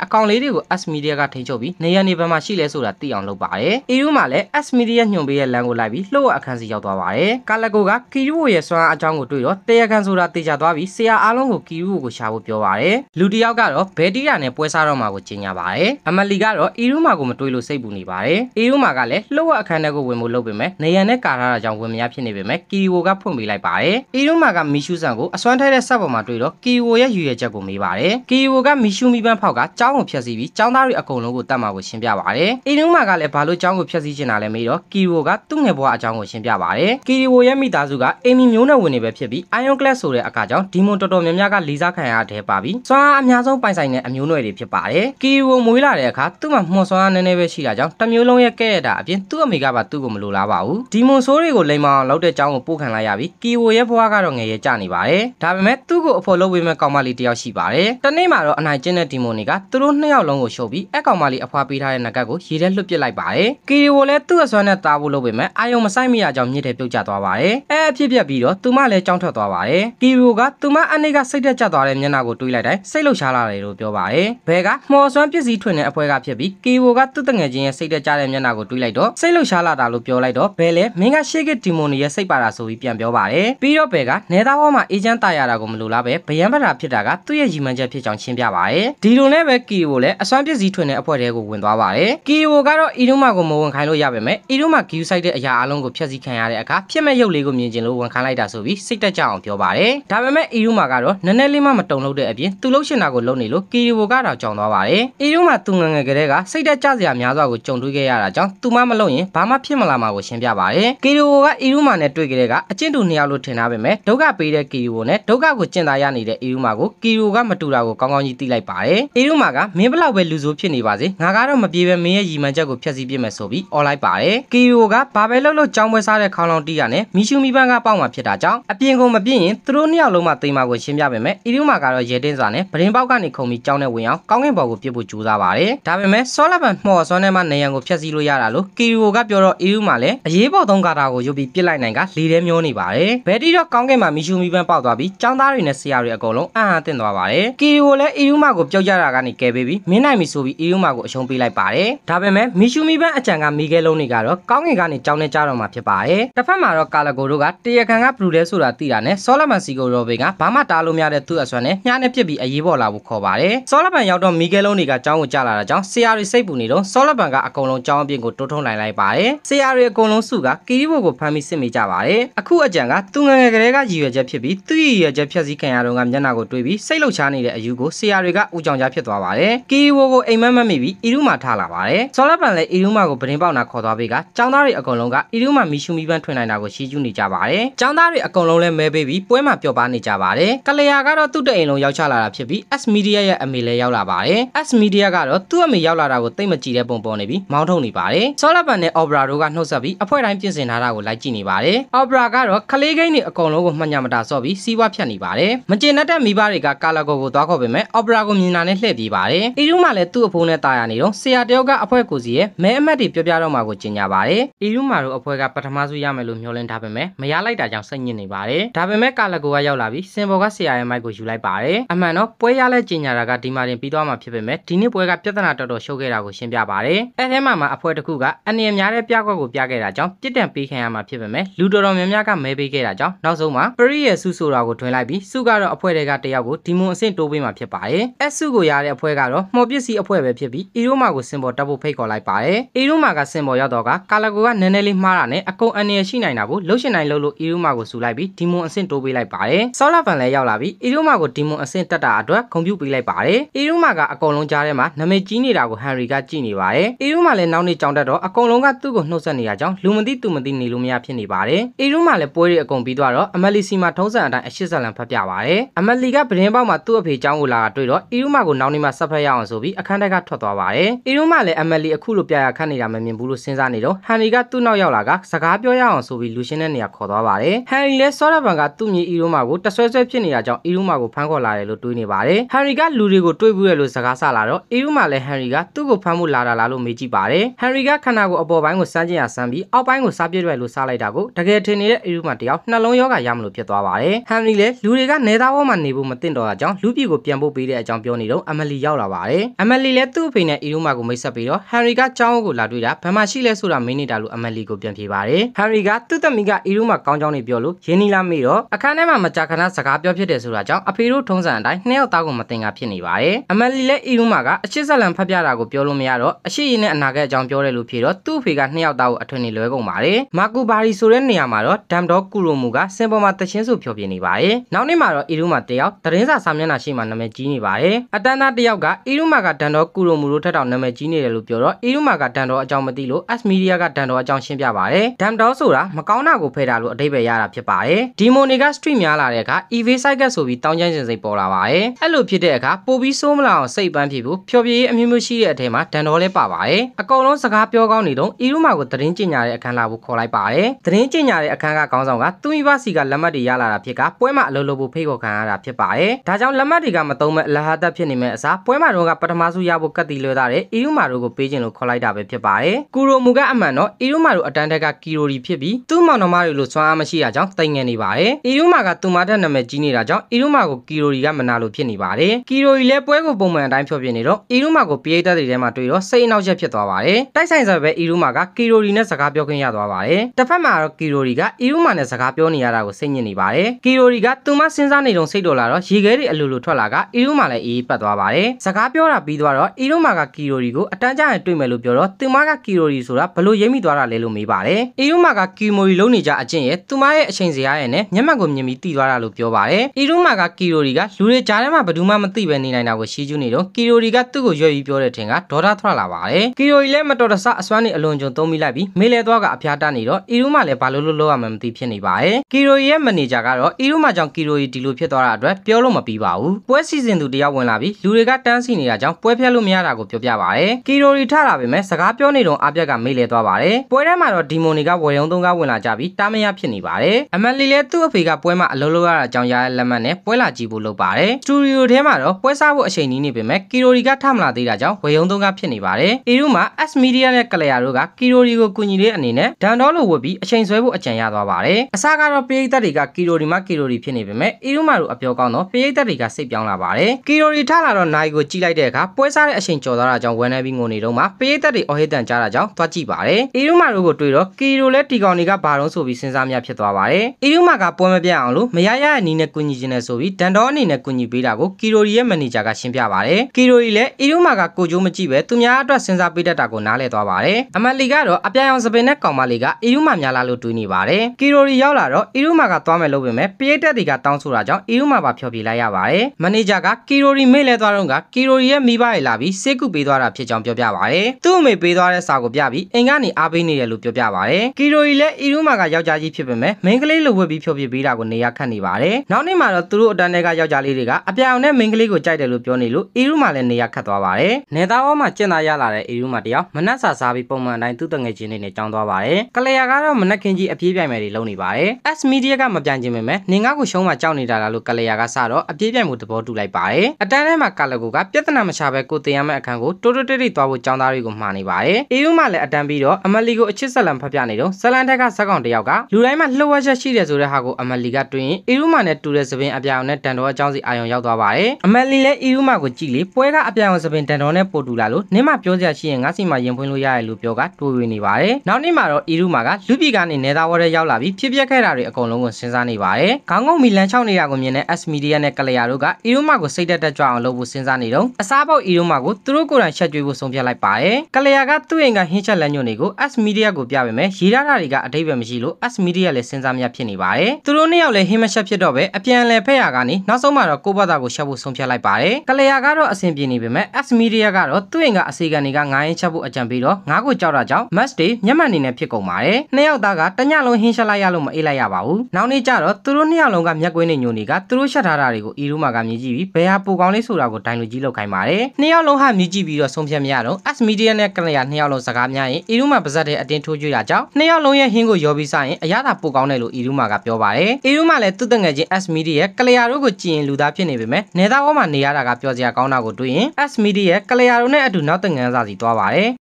အကောင်လေးတွေကို S Media ကထိန်းချုပ်ပြီးနေရာနေပန်မှာရှိလဲဆိုတာသိအောင်လုပ်ပါတယ်။ EU မှာလည်း S Media ညွှန်ပေးတဲ့လမ်းကိုလိုက်ပြီးလှုပ်ဝအခန်းစီရောက်သွားပါတယ်။ Calico က Kiruo ရဲ့စွမ်းအားအကြောင်းကိုတွေ့တော့တရားခံဆိုတာသိချသွားပြီးဆရာအားလုံးကို Kiruo ကိုရှာဖို့ပြောပါတယ်။လူတယောက်ကတော့ဘဲတီးယာနဲ့ပွဲစားတော့မှာကိုကြီးညာပါတယ်။ Emily ကတော့ EU မှာကိုမတွေ့လို့စိတ်ပူနေပါတယ်။ EU မှာကလည်းလှုပ်ဝအခန်းထဲကိုဝင်ဖို့လုပ်ပေမဲ့နေရာနဲ့ကာထားတာကြောင့်ဝင်မရဖြစ်နေပေမဲ့ Kiruo ကဖွင့်ပေးလိုက်ပါတယ်။ EU မှာကမီရှူဆန်ကိုအစွမ်းထိုက်တဲ့ဆက်ပေါ်မှာတွေ့တော့ Kiruo ရဲ့ရည်ရွယ်ချက်ကိုမေးပါတယ်။ Kiruo ကမီရှူမီပန်းဖောက်ကကြောင်းကိုဖျက်ဆီးပြီးចောင်းသားတွေအကုန်လုံးကိုတတ်မှာကိုရှင်းပြပါတယ်။အီနူမာကလည်းဘာလို့ចောင်းကိုဖျက်ဆီးချင်တာလဲမေးတော့ကီရီဝိုကသူ့ငယ်ဘဝအကြောင်းကိုရှင်းပြပါတယ်။ကီရီဝိုရဲ့မိသားစုကအိမ်မီမျိုးနွယ်ဝင်တွေပဲဖြစ်ပြီး Iron Clad ဆိုတဲ့အခါကြောင့်ဒီမွန်တော်တော်များများကလေးစားခံရတဲ့ပါပြီးစွမ်းအားအများဆုံးပိုင်ဆိုင်တဲ့အမျိုးနွယ်တွေဖြစ်ပါတယ်။ကီရီဝိုမွေးလာတဲ့အခါသူ့မှာမှုန်စွမ်းအားနည်းနည်းပဲရှိတာကြောင့်တမျိုးလုံးရဲ့ကဲ့ရတာအပြင်သူ့အမေကပါသူ့ကိုမလိုလားပါဘူး။ဒီမွန်ဆိုးတွေကိုလိမ်မောင်လောက်တဲ့ចောင်းကိုပို့ခံလိုက်ရပြီးကီရီဝိုရဲ့ဘဝကတော့ငယ်ရဲကြနေပါတယ်။ဒါပေမဲ့သူ့ကိုအဖော်လုပ်ပေးမဲ့ကောင်မလေးတယောက်ရှိပါတယ်။တနေ့မှာတော့အနိုင်ကျင့်တဲ့ဒီမွန်တွေကသူတို့တို့နှစ်ယောက်လုံးကိုရှုပ်ပြီးအက်ကောင်မလေးအဖွာပေးထားတဲ့နဂတ်ကိုရေထဲလွှတ်ပစ်လိုက်ပါတယ်။ကီရီကိုလည်းသူ့အစွမ်းနဲ့တားဖို့လုပ်ပေမဲ့အာယုံမဆိုင်မိရကြောင့်မြစ်ထဲပြုတ်ကျသွားပါတယ်။အဲအဖြစ်ပြက်ပြီးတော့သူမလည်းကြောက်ထွက်သွားပါတယ်။ကီရီကိုကသူမအနိကစိတ်သက်ကျသွားတဲ့မျက်နှာကိုတွေးလိုက်တိုင်းစိတ်လှုပ်ရှားလာတယ်လို့ပြောပါတယ်။ဘဲကမော်စွမ်းပစ္စည်းထွင်တဲ့အဖွဲကဖြစ်ပြီးကီရီကိုကသူ့တငယ်ချင်းရဲ့စိတ်သက်ကျတဲ့မျက်နှာကိုတွေးလိုက်တော့စိတ်လှုပ်ရှားလာတာလို့ပြောလိုက်တော့ဘဲလည်းမင်းကရှေ့ကဒီမိုနီရဲ့စိတ်ပါတာဆိုပြီးပြန်ပြောပါတယ်။ပြီးတော့ဘဲကနေသားဘွားမှာအေဂျင့်တာရတာကိုမလိုလားပဲဗယံပတာဖြစ်တာကသူ့ရဲ့ရည်မှန်းချက်ဖြစ်ကြောင်းရှင်းပြပါတယ်။ဒီလိုနဲ့ပဲကီ KE ကိုလည်းအစွမ်းပစ္စည်းထွင်တဲ့အဖွဲ့တဲကိုဝင်သွားပါတယ်။ KE ကတော့အီရုမာကိုမဝင်ခိုင်းလို့ရပေမဲ့အီရုမာ GU ဆိုင်တဲ့အရာအလုံးကိုဖျက်ဆီးခံရတဲ့အခါဖြစ်မဲ့ရုပ်လေးကိုမြင်ကျင်လို့ဝန်ခံလိုက်တာဆိုပြီးစိတ်တက်ကြအောင်ပြောပါတယ်။ဒါပေမဲ့အီရုမာကတော့နည်းနည်းလေးမှမတုံ့လို့တဲ့အပြင်သူလှုပ်ရှင်တာကိုလုပ်နေလို့ KE ကတော့ကြောင်သွားပါတယ်။အီရုမာသူငငယ်ကလေးကစိတ်တက်ကြစရာများစွာကိုကြုံတွေ့ခဲ့ရတာကြောင့်သူမမလုပ်ရင်ဘာမှဖြစ်မလာမှာကိုရှင်းပြပါတယ်။ KE ကအီရုမာနဲ့တွေ့ကြတဲ့ကအကျင့်တူနှစ်ယောက်လို့ထင်ထားပေမဲ့ဒုက္ခပေးတဲ့ KE နဲ့ဒုက္ခကိုကျင့်သားရနေတဲ့ Iruma ကို Kiro ကမတူတာကိုကောင်းကောင်းကြီးသိလိုက်ပါတယ်။ Iruma ကမင်းဘလောက်ပဲလူဆိုးဖြစ်နေပါစေငါကတော့မပြေပဲမင်းရဲ့ရီမှန်ချက်ကိုဖျက်ဆီးပြစ်မယ်ဆိုပြီးអော်လိုက်ပါတယ်ကီယိုကဘာပဲလုပ်လို့ကြောင်းပွဲစားတဲ့ခေါင်းလောင်တီးရနဲ့မီရှူမီပန်းကပေါက်မှဖြစ်တာကြောင့်အပြင်ကုန်မပြင်းရင်သူတို့နှစ်ယောက်လုံးမှတိမ်မာကိုရှင်းပြပေးမယ်အီရီမာကတော့ရဲတင်းစွာနဲ့ပရင်ပေါက်ကနေခုံပြီးကြောင်းနဲ့ဝင်အောင်ကောင်းကင်ဘော်ကိုပြစ်ဖို့ကြိုးစားပါတယ်ဒါပေမဲ့ဆောလဘန်မှော်စောနဲ့မှနေရန်ကိုဖျက်ဆီးလို့ရတာလို့ကီယိုကပြောတော့အီရီမာလည်းအရေးပေါ်သုံးကာတာကိုရုပ်ပြီးပြစ်လိုက်နိုင်ကလေထဲမျောနေပါတယ်ဘယ်တီတော့ကောင်းကင်မှာမီရှူမီပန်းပေါက်သွားပြီးចောင်းသားတွေနဲ့ဆရာတွေအကုန်လုံးအံ့အားသင့်သွားပါတယ်ကီယိုလည်းအီရီမာကိုပြောက်ကြတာကနေကဲယ်ပေးပြီးမင်းနိုင်ပြီဆိုပြီးအေးယူမာကိုအရှုံးပေးလိုက်ပါတယ်။ဒါပေမဲ့မီရှူမီဘန်အကြံကမီကဲလုံးတွေကတော့ကောင်းငင်ကနေကြောင်းနေကြတော့မှာဖြစ်ပါတယ်။တစ်ဖက်မှာတော့ကာလဂိုတို့ကတရခံကဘလူးလဲဆိုတာသိတာနဲ့ဆောလမန်စီကိုရော်ဘင်ကဘာမှတားလို့မရတဲ့သူ့အစွမ်းနဲ့ညှားနဲ့ပြစ်ပြီးအေးပေါ်လာဖို့ခေါ်ပါတယ်။ဆောလမန်ရောက်တော့မီကဲလုံးတွေကကြောင်းကိုကြလာတာကြောင့်ဆီယာရီစိတ်ပူနေတော့ဆောလမန်ကအကုန်လုံးကြောင်းအပြင်ကိုတိုးထုံးနိုင်လိုက်ပါတယ်။ဆီယာရီအကုန်လုံးစုကကီရီဘိုကိုဖမ်းပြီးစစ်မိကြပါတယ်။အခုအကြံကသူငငယ်ကလေးကရည်ရွယ်ချက်ဖြစ်ပြီးသူ့ရည်ရွယ်ချက်ဖြည့်ဆည်းခံရတော့ကမျက်နှာကိုတွေးပြီးစိတ်လှုပ်ရှားနေတဲ့အယူကိုဆီယာရီကဥကြောင်ကြားဖြစ်သွားပါတယ်ပါတယ်။ကီဝိုကိုအိမ်မက်မက်မိပြီးအီရူမာထားလာပါတယ်။ဆော်လာပန်လည်းအီရူမာကိုပဒင်းပေါက်နာခေါ်သွားပြီးကចောင်းသားတွေအကုန်လုံးကအီရူမာမီရှူမီပန်းထွင်နိုင်တာကိုရှေ့ကျူးနေကြပါတယ်။ចောင်းသားတွေအကုန်လုံးလည်းမဲပေးပြီးပွဲမှာပျော်ပါနေကြပါတယ်။ကလျာကတော့သူ့တဲ့အိမ်လုံးရောက်ချလာတာဖြစ်ပြီး S Media ရဲ့အမေလည်းရောက်လာပါတယ်။ S Media ကတော့သူ့အမေရောက်လာတာကိုသိမကြည့်တဲ့ပုံပေါ်နေပြီးမောင်းထုတ်နေပါတယ်။ဆော်လာပန်နဲ့ Opera တို့ကနှုတ်ဆက်ပြီးအဖွဲတိုင်းပြင်ဆင်ထားတာကိုလိုက်ကြည့်နေပါတယ်။ Opera ကတော့ကလေးကိန်းတွေအကုန်လုံးကိုမှတ်ညမတာဆော့ပြီးစီးပွားဖြတ်နေပါတယ်။မကျေနပ်တဲ့မိဘတွေကကာလာကိုကိုသွားခေါ်ပေမဲ့ Opera ကိုမြင်တာနဲ့လှည့်ပြေးပါတယ်ပါတယ်။အီရူးမှာလည်းသူ့အဖိုးနဲ့တာယာနေတော့ဆရာတယောက်ကအဖွဲ့ကိုစီရဲ့မဲအမတ်တွေပြောပြတော့မှာကိုကြေညာပါတယ်။အီရူးမှာတို့အဖွဲ့ကပထမဆုံးရမယ်လို့မျှော်လင့်ထားပေမဲ့မရလိုက်တာကြောင့်စိတ်ညစ်နေပါတယ်။ဒါပေမဲ့ကာလကိုကရောက်လာပြီးစင်ပေါ်ကဆရာရဲ့မိုက်ကိုယူလိုက်ပါတယ်။အမှန်တော့ပွဲရလဲကြေညာတာကဒီမာတင်ပြီးသွားမှာဖြစ်ပေမဲ့ဒီနေ့ပွဲကပြဿနာတော်တော်ရှုပ်ခဲ့တာကိုရှင်းပြပါတယ်။အဲထဲမှာမှအဖွဲ့တစ်ခုကအနည်းများတဲ့ပြကွက်ကိုပြခဲ့တာကြောင့်ပြစ်ဒဏ်ပေးခံရမှာဖြစ်ပေမဲ့လူတော်တော်များများကမဲပေးခဲ့တာကြောင့်နောက်ဆုံးမှာပရိရဲ့စုဆိုတာကိုထွင်လိုက်ပြီးစုကတော့အဖွဲ့တွေကတယောက်ကိုဒီမွန်အဆင့်တိုးပေးမှာဖြစ်ပါတယ်။အဲစုကိုရတဲ့အဖွဲ့ကကတော့မှော်ပစ္စည်းအဖွဲ့ပဲဖြစ်ပြီးအီရိုမာကိုစင်ပေါ်တက်ဖို့ဖိတ်ခေါ်လိုက်ပါတယ်။အီရိုမာကစင်ပေါ်ရောက်တော့ကကာလာကိုကနည်းနည်းလေးမှားတာနဲ့အကုန်အန္တရာယ်ရှိနိုင်တာကိုလှုပ်ရှင်နိုင်လို့လို့အီရိုမာကိုဆူလိုက်ပြီးဒီမွန်အဆင့်တိုးပေးလိုက်ပါတယ်။ဆော်လာဗန်လည်းရောက်လာပြီးအီရိုမာကိုဒီမွန်အဆင့်တက်တာအတွက်ဂုဏ်ပြုပေးလိုက်ပါတယ်။အီရိုမာကအကုန်လုံးကြားထဲမှာနာမည်ကြီးနေတာကိုဟန်ရီကကြည့်နေပါတယ်။အီရိုမာလည်းနောက်နေ့ကြောင်တက်တော့အကုန်လုံးကသူ့ကိုနှုတ်ဆက်နေရကြောင်းလူမသိသူမသိနေလို့မရဖြစ်နေပါတယ်။အီရိုမာလည်းပွဲတွေအကုန်ပြီးသွားတော့အမလီစီမှာထုံးစံအတိုင်းအရှိဇလန်ဖတ်ပြပါတယ်။အမလီကပရင်ပေါက်မှာသူ့အဖေเจ้าကိုလာတွေ့တော့အီရိုမာကိုနောက်နေ့မှာဆက်ဖက်ရအောင်ဆိုပြီးအခန်းတိုက်ကထွက်သွားပါတယ်။အီရိုမှလည်းအမလီအခုလိုပြရခတ်နေတာမမြင်ဘူးလို့စဉ်းစားနေတော့ဟန်ရီကသူ့နောက်ရောက်လာကစကားပြောရအောင်ဆိုပြီးလူရှင်တဲ့နေရာခေါ်သွားပါတယ်။ဟန်ရီလည်းဆော့ရဘန်ကသူ့မြေအီရိုမာကိုတဆွဲဆွဲဖြစ်နေတာကြောင့်အီရိုမာကိုဖမ်းခေါ်လာတယ်လို့တွေးနေပါတယ်။ဟန်ရီကလူတွေကိုတွေးဘူးရလို့စကားဆလာတော့အီရိုမာလည်းဟန်ရီကသူ့ကိုဖမ်းဖို့လာတာလားလို့မေးကြည့်ပါတယ်။ဟန်ရီကခန္ဓာကိုယ်အပေါ်ပိုင်းကိုစမ်းကြည့်ရစမ်းပြီးအောက်ပိုင်းကိုစားပြည့်ရွယ်လို့စားလိုက်တာကိုတကယ်ထင်နေတဲ့အီရိုမာတယောက်နှလုံးရောဂါရမလို့ဖြစ်သွားပါတယ်။ဟန်ရီလည်းလူတွေကနေသားဝမှာနေဖို့မသင့်တော့တာကြောင့်လူပြည်ကိုပြန်ပို့ပေးတဲ့အကြောင်းပြောနေတော့အမလီရောက်လာပါတယ်။ Emily လည်းသူ့အဖေနဲ့ Iruma ကိုမိတ်ဆက်ပြီးတော့ Henry ကကျောင်းကိုလာတွေ့တာဘယ်မှာရှိလဲဆိုတာမေးနေတာလို့ Emily ကိုပြန်ဖြေပါတယ်။ Henry ကသူ့သမီးက Iruma ကောင်းကြောင်းတွေပြောလို့ရင်းနှီးလားမေးတော့အခန်းထဲမှာမကြာခဏစကားပြောဖြစ်တယ်ဆိုတာကြောင့်အဖေတို့ထုံးစံအတိုင်းနှစ်ယောက်သားကိုမတင်တာဖြစ်နေပါတယ်။ Emily လည်း Iruma ကအရှိဇလံဖတ်ပြတာကိုပြောလို့မရတော့အရှိရင်နဲ့အနာဂတ်အကြောင်းပြောတယ်လို့ဖြေတော့သူ့အဖေကနှစ်ယောက်သားကိုအထွင်နေလွဲကုန်ပါတယ်။ Marco Bari ဆိုတဲ့နေရာမှာတော့ Damdor Kurumu ကစင်ပေါ်မှာတချင်းဆိုဖျော်ပြနေပါတယ်။နောက်နေ့မှာတော့ Iruma တယောက်သတင်းစာစာမျက်နှာရှိမှနာမည်ကြီးနေပါတယ်။အတန်းသားတယောက်ကအီရုမာကဒန်တော်ကုရိုမူတို့ထက်တောင်နာမည်ကြီးနေတယ်လို့ပြောတော့အီရုမာကဒန်တော်အကြောင်းမသိလို့ S Media ကဒန်တော်အကြောင်းရှင်းပြပါတယ်။ဒန်တော်ဆိုတာမကောင်းတာကိုဖယ်တာလို့အဓိပ္ပာယ်ရတာဖြစ်ပါတယ်။ဒီမိုနီက street များလာတဲ့အခါ EV site ကဆိုပြီးတောင်းကျမ်းရှင်စိတ်ပေါ်လာပါတယ်။အဲ့လိုဖြစ်တဲ့အခါပိုပြီးစိုးမလာအောင်စိတ်ပန်းဖြစ်ဖို့ဖျော်ဖြေရေးအမျိုးမျိုးရှိတဲ့အထက်မှာဒန်တော်လည်းပါပါတယ်။အကုန်လုံးစကားပြောကောင်းနေတော့အီရုမာကိုသတင်းကြေညာတဲ့အခမ်းလာဖို့ခေါ်လိုက်ပါတယ်။သတင်းကြေညာတဲ့အခမ်းကခေါင်းဆောင်ကသူမိဘစီကလက်မှတ်တွေရလာတာဖြစ်ကပွဲမှာအလုပ်လုပ်ဖို့ဖိတ်ခေါ်ခံရတာဖြစ်ပါတယ်။ဒါကြောင့်လက်မှတ်တွေကမသုံးမဲ့လဟာသက်ဖြစ်နေမဲ့အစားပွဲမှာတော့ကပထမဆုံးရဖို့ကတ်တီလွှဲထားတဲ့အီရူမာတို့ကိုပေးခြင်းလို့ခေါ်လိုက်တာပဲဖြစ်ပါတယ်။ကူရိုမူကအမှန်တော့အီရူမာတို့အတန်းတက်ကကီရိုရီဖြစ်ပြီးသူ့မောင်နှမတွေလိုစွမ်းအားမရှိတာကြောင့်တိုင်ငင်နေပါတယ်။အီရူမာကသူ့မတက်နာမည်ကြီးနေတာကြောင့်အီရူမာကိုကီရိုရီကမနာလို့ဖြစ်နေပါတယ်။ကီရိုရီလည်းပွဲကိုပုံမှန်အတိုင်းဖျော်ပြနေတော့အီရူမာကိုပြေးတက်တွေထဲမှာတွေ့တော့စိတ်အနှောက်အယှက်ဖြစ်သွားပါတယ်။တိုက်ဆိုင်စားပဲအီရူမာကကီရိုရီနဲ့စကားပြောခွင့်ရသွားပါတယ်။တစ်ဖက်မှာတော့ကီရိုရီကအီရူမာနဲ့စကားပြောနေရတာကိုစိတ်ညစ်နေပါတယ်။ကီရိုရီကသူမစဉ်းစားနေတုန်းစိတ်တော်လာတော့ရေခဲတွေအလိုလိုထွက်လာကအီရူမာလည်းအေးပတ်သွားပါတယ်။စကားပြောတာပြီးသွားတော့အီရိုမာကကီရိုရီကိုအတန်းကျရင်တွေ့မယ်လို့ပြောတော့သူမကကီရိုရီဆိုတာဘလို့ရိပ်မိသွားတာလဲလို့မေးပါတယ်အီရိုမာကကီမိုရီလုံးနေကြအချင်းရဲ့သူမရဲ့အချိန်စရာရဲ့နဲ့မျက်မှန်ကိုမြင်ပြီးတိသွားတာလို့ပြောပါတယ်အီရိုမာကကီရိုရီကလူတွေကြားထဲမှာဘယ်သူမှမသိပဲနေနိုင်တာကိုရှင်းကျူးနေတော့ကီရိုရီကသူ့ကိုရွက်ပြီးပြောတဲ့ထင်ကဒေါ်လာထွက်လာပါတယ်ကီရိုရီလည်းမတော်တဆအစွမ်းနဲ့အလွန်ကြုံသုံးမိလိုက်ပြီးမေးလဲသွားကအဖျားတနေတော့အီရိုမာလည်းဘာလို့လို့လောက်ရမှန်းမသိဖြစ်နေပါတယ်ကီရိုရီရဲ့မန်နေဂျာကတော့အီရိုမာကြောင့်ကီရိုရီဒီလိုဖြစ်သွားတာအတွက်ပြောလို့မပြီးပါဘူးပွဲစီစဉ်သူတယောက်ဝင်လာပြီးလူတွေကတတန်းစီနေတာကြောင့်ပွဲဖြတ်လို့မရတာကိုပြောပြပါရယ်ကီရိုရီထလာပေမဲ့စကားပြောနေတုန်းအပြက်ကမေ့လဲသွားပါတယ်ပွဲထဲမှာတော့ဒီမွန်တွေကဝယ်ရုံသုံးကားဝင်လာကြပြီးတာမရဖြစ်နေပါတယ်အမလီလည်းသူ့အဖေကပွဲမှာအလုပ်လုပ်ရတာကြောင့်ရတဲ့လက်မှတ်နဲ့ပွဲလာကြည့်ဖို့လုပ်ပါတယ်စတူဒီယိုထဲမှာတော့ပွဲစားဖို့အချိန်နီးနေပေမဲ့ကီရိုရီကထမလာသေးတာကြောင့်ဝယ်ရုံသုံးကားဖြစ်နေပါတယ်အီရုမှာ S Media နဲ့ကလျာတို့ကကီရိုရီကိုကူညီတဲ့အနေနဲ့ဒန်တော်လိုဝတ်ပြီးအချိန်ဆွဲဖို့အကြံရသွားပါတယ်အစကတော့ပရိသတ်တွေကကီရိုရီမှာကီရိုရီဖြစ်နေပေမဲ့အီရုမှာတို့အပြောကောင်းတော့ပရိသတ်တွေကစိတ်ပြောင်းလာပါတယ်ကီရိုရီထလာတော့နိုင်ကိုတွေကိုကြည့်လိုက်တဲ့အခါပွဲစားတဲ့အချိန်ကျော်သွားတာကြောင့်ဝန်နေပြီးငိုနေတော့မှပရိသတ်တွေအော်ဟစ်တန်ကြားတာကြောင့်သွားကြည့်ပါတယ်။အီရုမာတို့ကိုတွေ့တော့ကီရိုလည်းတီကောင်တွေကဘာတော့ဆိုပြီးစဉ်းစားမြဖြစ်သွားပါတယ်။အီရုမာကပွဲမပြအောင်လို့မရရရဲ့နီးနဲ့ကူညီခြင်းနဲ့ဆိုပြီးဒန်တော်အနေနဲ့ကူညီပေးတာကိုကီရိုရဲ့မန်နေဂျာကရှင်းပြပါတယ်။ကီရိုလည်းအီရုမာကကိုကြိုးမကြည့်ပဲသူများအတွက်စဉ်းစားပေးတတ်တာကိုနားလည်သွားပါတယ်။အမလီကတော့အပြာရောင်စပင်နဲ့ကောင်မလေးကအီရုမာများလာလို့တွေးနေပါတယ်။ကီရိုရောက်လာတော့အီရုမာကသွားမယ်လို့ပြင်မဲ့ပရိသတ်တွေကတောင်းဆိုတာကြောင့်အီရုမာပါဖျော်ဖြေလိုက်ရပါတယ်။မန်နေဂျာကကီရိုရီမေ့လဲသွားတော့ကကီရိုရီရဲ့မိဘတွေလာပြီးစေကုပေးသွားတာဖြစ်ကြောင်းပြောပြပါရယ်သူ့အမေပေးသွားတဲ့စာကိုပြပြီးအိမ်ကနေအားပေးနေတယ်လို့ပြောပြပါရယ်ကီရိုရီလည်းအီရူမာကယောက်ျားကြီးဖြစ်ပေမဲ့မိန်းကလေးလိုဝတ်ပြီးဖြုတ်ပြပေးတာကိုနေရခတ်နေပါရယ်နောက်နေ့မှာတော့သူတို့အတန်းတွေကယောက်ျားလေးတွေကအပြောင်နဲ့မိန်းကလေးကိုကြိုက်တယ်လို့ပြောနေလို့အီရူမာလည်းနေရခတ်သွားပါရယ်နေသားဝါမှာကျင့်သားရလာတဲ့အီရူမာတယောက်မနှက်စာစားပြီးပုံမှန်တိုင်းသူ့တငယ်ချင်းတွေနဲ့ကြောင်းသွားပါရယ်ကလျာကတော့မနှက်ခင်ကြီးအပြေးပြိုင်မယ်တွေလုပ်နေပါရယ် S Media ကမပြိုင်ခြင်းပေမဲ့နင်ကားကိုရှုံးမှကြောက်နေတာလားလို့ကလျာကစတော့အပြေးပြိုင်မှုသဘောတူလိုက်ပါရယ်အတန်းထဲမှာကလကိုကပြဿနာမချဘဲကိုတင်ရမယ့်အခန်းကိုတိုးတိုးတိတ်တိတ်သွားဖို့ကြောင်းသားတွေကိုမှာနေပါတယ်။အေယူမှလည်းအတန်းပြီးတော့အမလီကိုအချစ်ဆက်လန်ဖက်ပြနေတော့ဆက်လန်ထက်ကဆက်ကောင်တယောက်ကလူတိုင်းမှာလှုပ်ဝက်ချက်ရှိတယ်ဆိုတဲ့ဟာကိုအမလီကတွေ့ရင်အေယူမှနဲ့တူတဲ့သပင်အပြောင်နဲ့တန်တော်အကြောင်းစီအာယုံရောက်သွားပါတယ်။အမလီလည်းအေယူမှကိုကြည့်လေပွဲကအပြောင်သပင်တန်တော်နဲ့ပို့တူလာလို့နင်းမပြောစရာရှိရင်ငါစီမှာရင်ဖွင့်လို့ရတယ်လို့ပြောကတွေးဝေးနေပါတယ်။နောက်နေ့မှာတော့အေယူမှကလူပြည်ကနေနေသားဝရဲရောက်လာပြီးဖြစ်ပျက်ခဲ့တာတွေအကုန်လုံးကိုစဉ်းစားနေပါတယ်။ခေါင်းငုံမီလန်ချောင်းနေတာကိုမြင်တဲ့ S Media နဲ့ကလျာတို့ကအေယူမှကိုစိတ်တက်တက်ကြွအောင်လုပ်ဖို့စဉ်းစားနေနေတုန်းအစားပေါက်ဤတို့မှကိုသူတို့ကိုယ်တိုင်ချက်ကျွေးဖို့ဆုံးဖြတ်လိုက်ပါတယ်။ကလျာကသူ့အိမ်ကဟင်းချက်လမ်းညွန့်တွေကို S Media ကိုပြပေးမယ်။ရေးသားတာတွေကအတိတ်ပဲမရှိလို့ S Media လည်းစဉ်းစားမရဖြစ်နေပါတယ်။သူတို့နှစ်ယောက်လည်းဟင်းမချက်ဖြစ်တော့ပဲအပြန်အလှန်ဖက်ရကနေနောက်ဆုံးမှတော့ကိုဘသားကိုချက်ဖို့ဆုံးဖြတ်လိုက်ပါတယ်။ကလျာကတော့အဆင်ပြေနေပေမဲ့ S Media ကတော့သူ့အိမ်ကအစီကံတွေကငါးရင်ချက်ဖို့အကြံပေးတော့ငါးကိုကြောက်တာကြောင့် Match Day မျက်မှန်နေနဲ့ဖြစ်ကုန်ပါတယ်။နှစ်ယောက်သားကတညလုံးဟင်းချက်လိုက်ရလို့မအေးလိုက်ရပါဘူး။နောက်နေ့ကျတော့သူတို့နှစ်ယောက်လုံးကမျက်ကွင်းနေညိုနေကသူတို့ချက်ထားတာတွေကိုဤတို့မှကမြင်ကြည့်ပြီးဘယ်ဟာပိုကောင်းလေးဆိုတာကိုတိုင်လူကြီးကြီးလောက်ခိုင်းပါတယ်။နှစ်ယောက်လုံးဟာမြည်ကြည့်ပြီးတော့ဆုံးဖြတ်မရတော့ S Media နဲ့ကလျာနှစ်ယောက်လုံးစကားများရင်အီရုမာပါဇက်တဲ့အတင်းထိုးကြရကြောင်းနှစ်ယောက်လုံးရဲ့ဟင်းကိုရောပြီးစရင်အရသာပိုကောင်းတယ်လို့အီရုမာကပြောပါတယ်။အီရုမာလည်းသူ့တငယ်ချင်း S Media ရဲ့ကလျာတို့ကိုကြည်ရင်လူသားဖြစ်နေပေမဲ့နေသားဝမှာနေရတာကပြောစရာကောင်းတာကိုတွေ့ရင် S Media ရဲ့ကလျာတို့နဲ့အတူနောက်တငန်းစာစီသွားပါတယ်။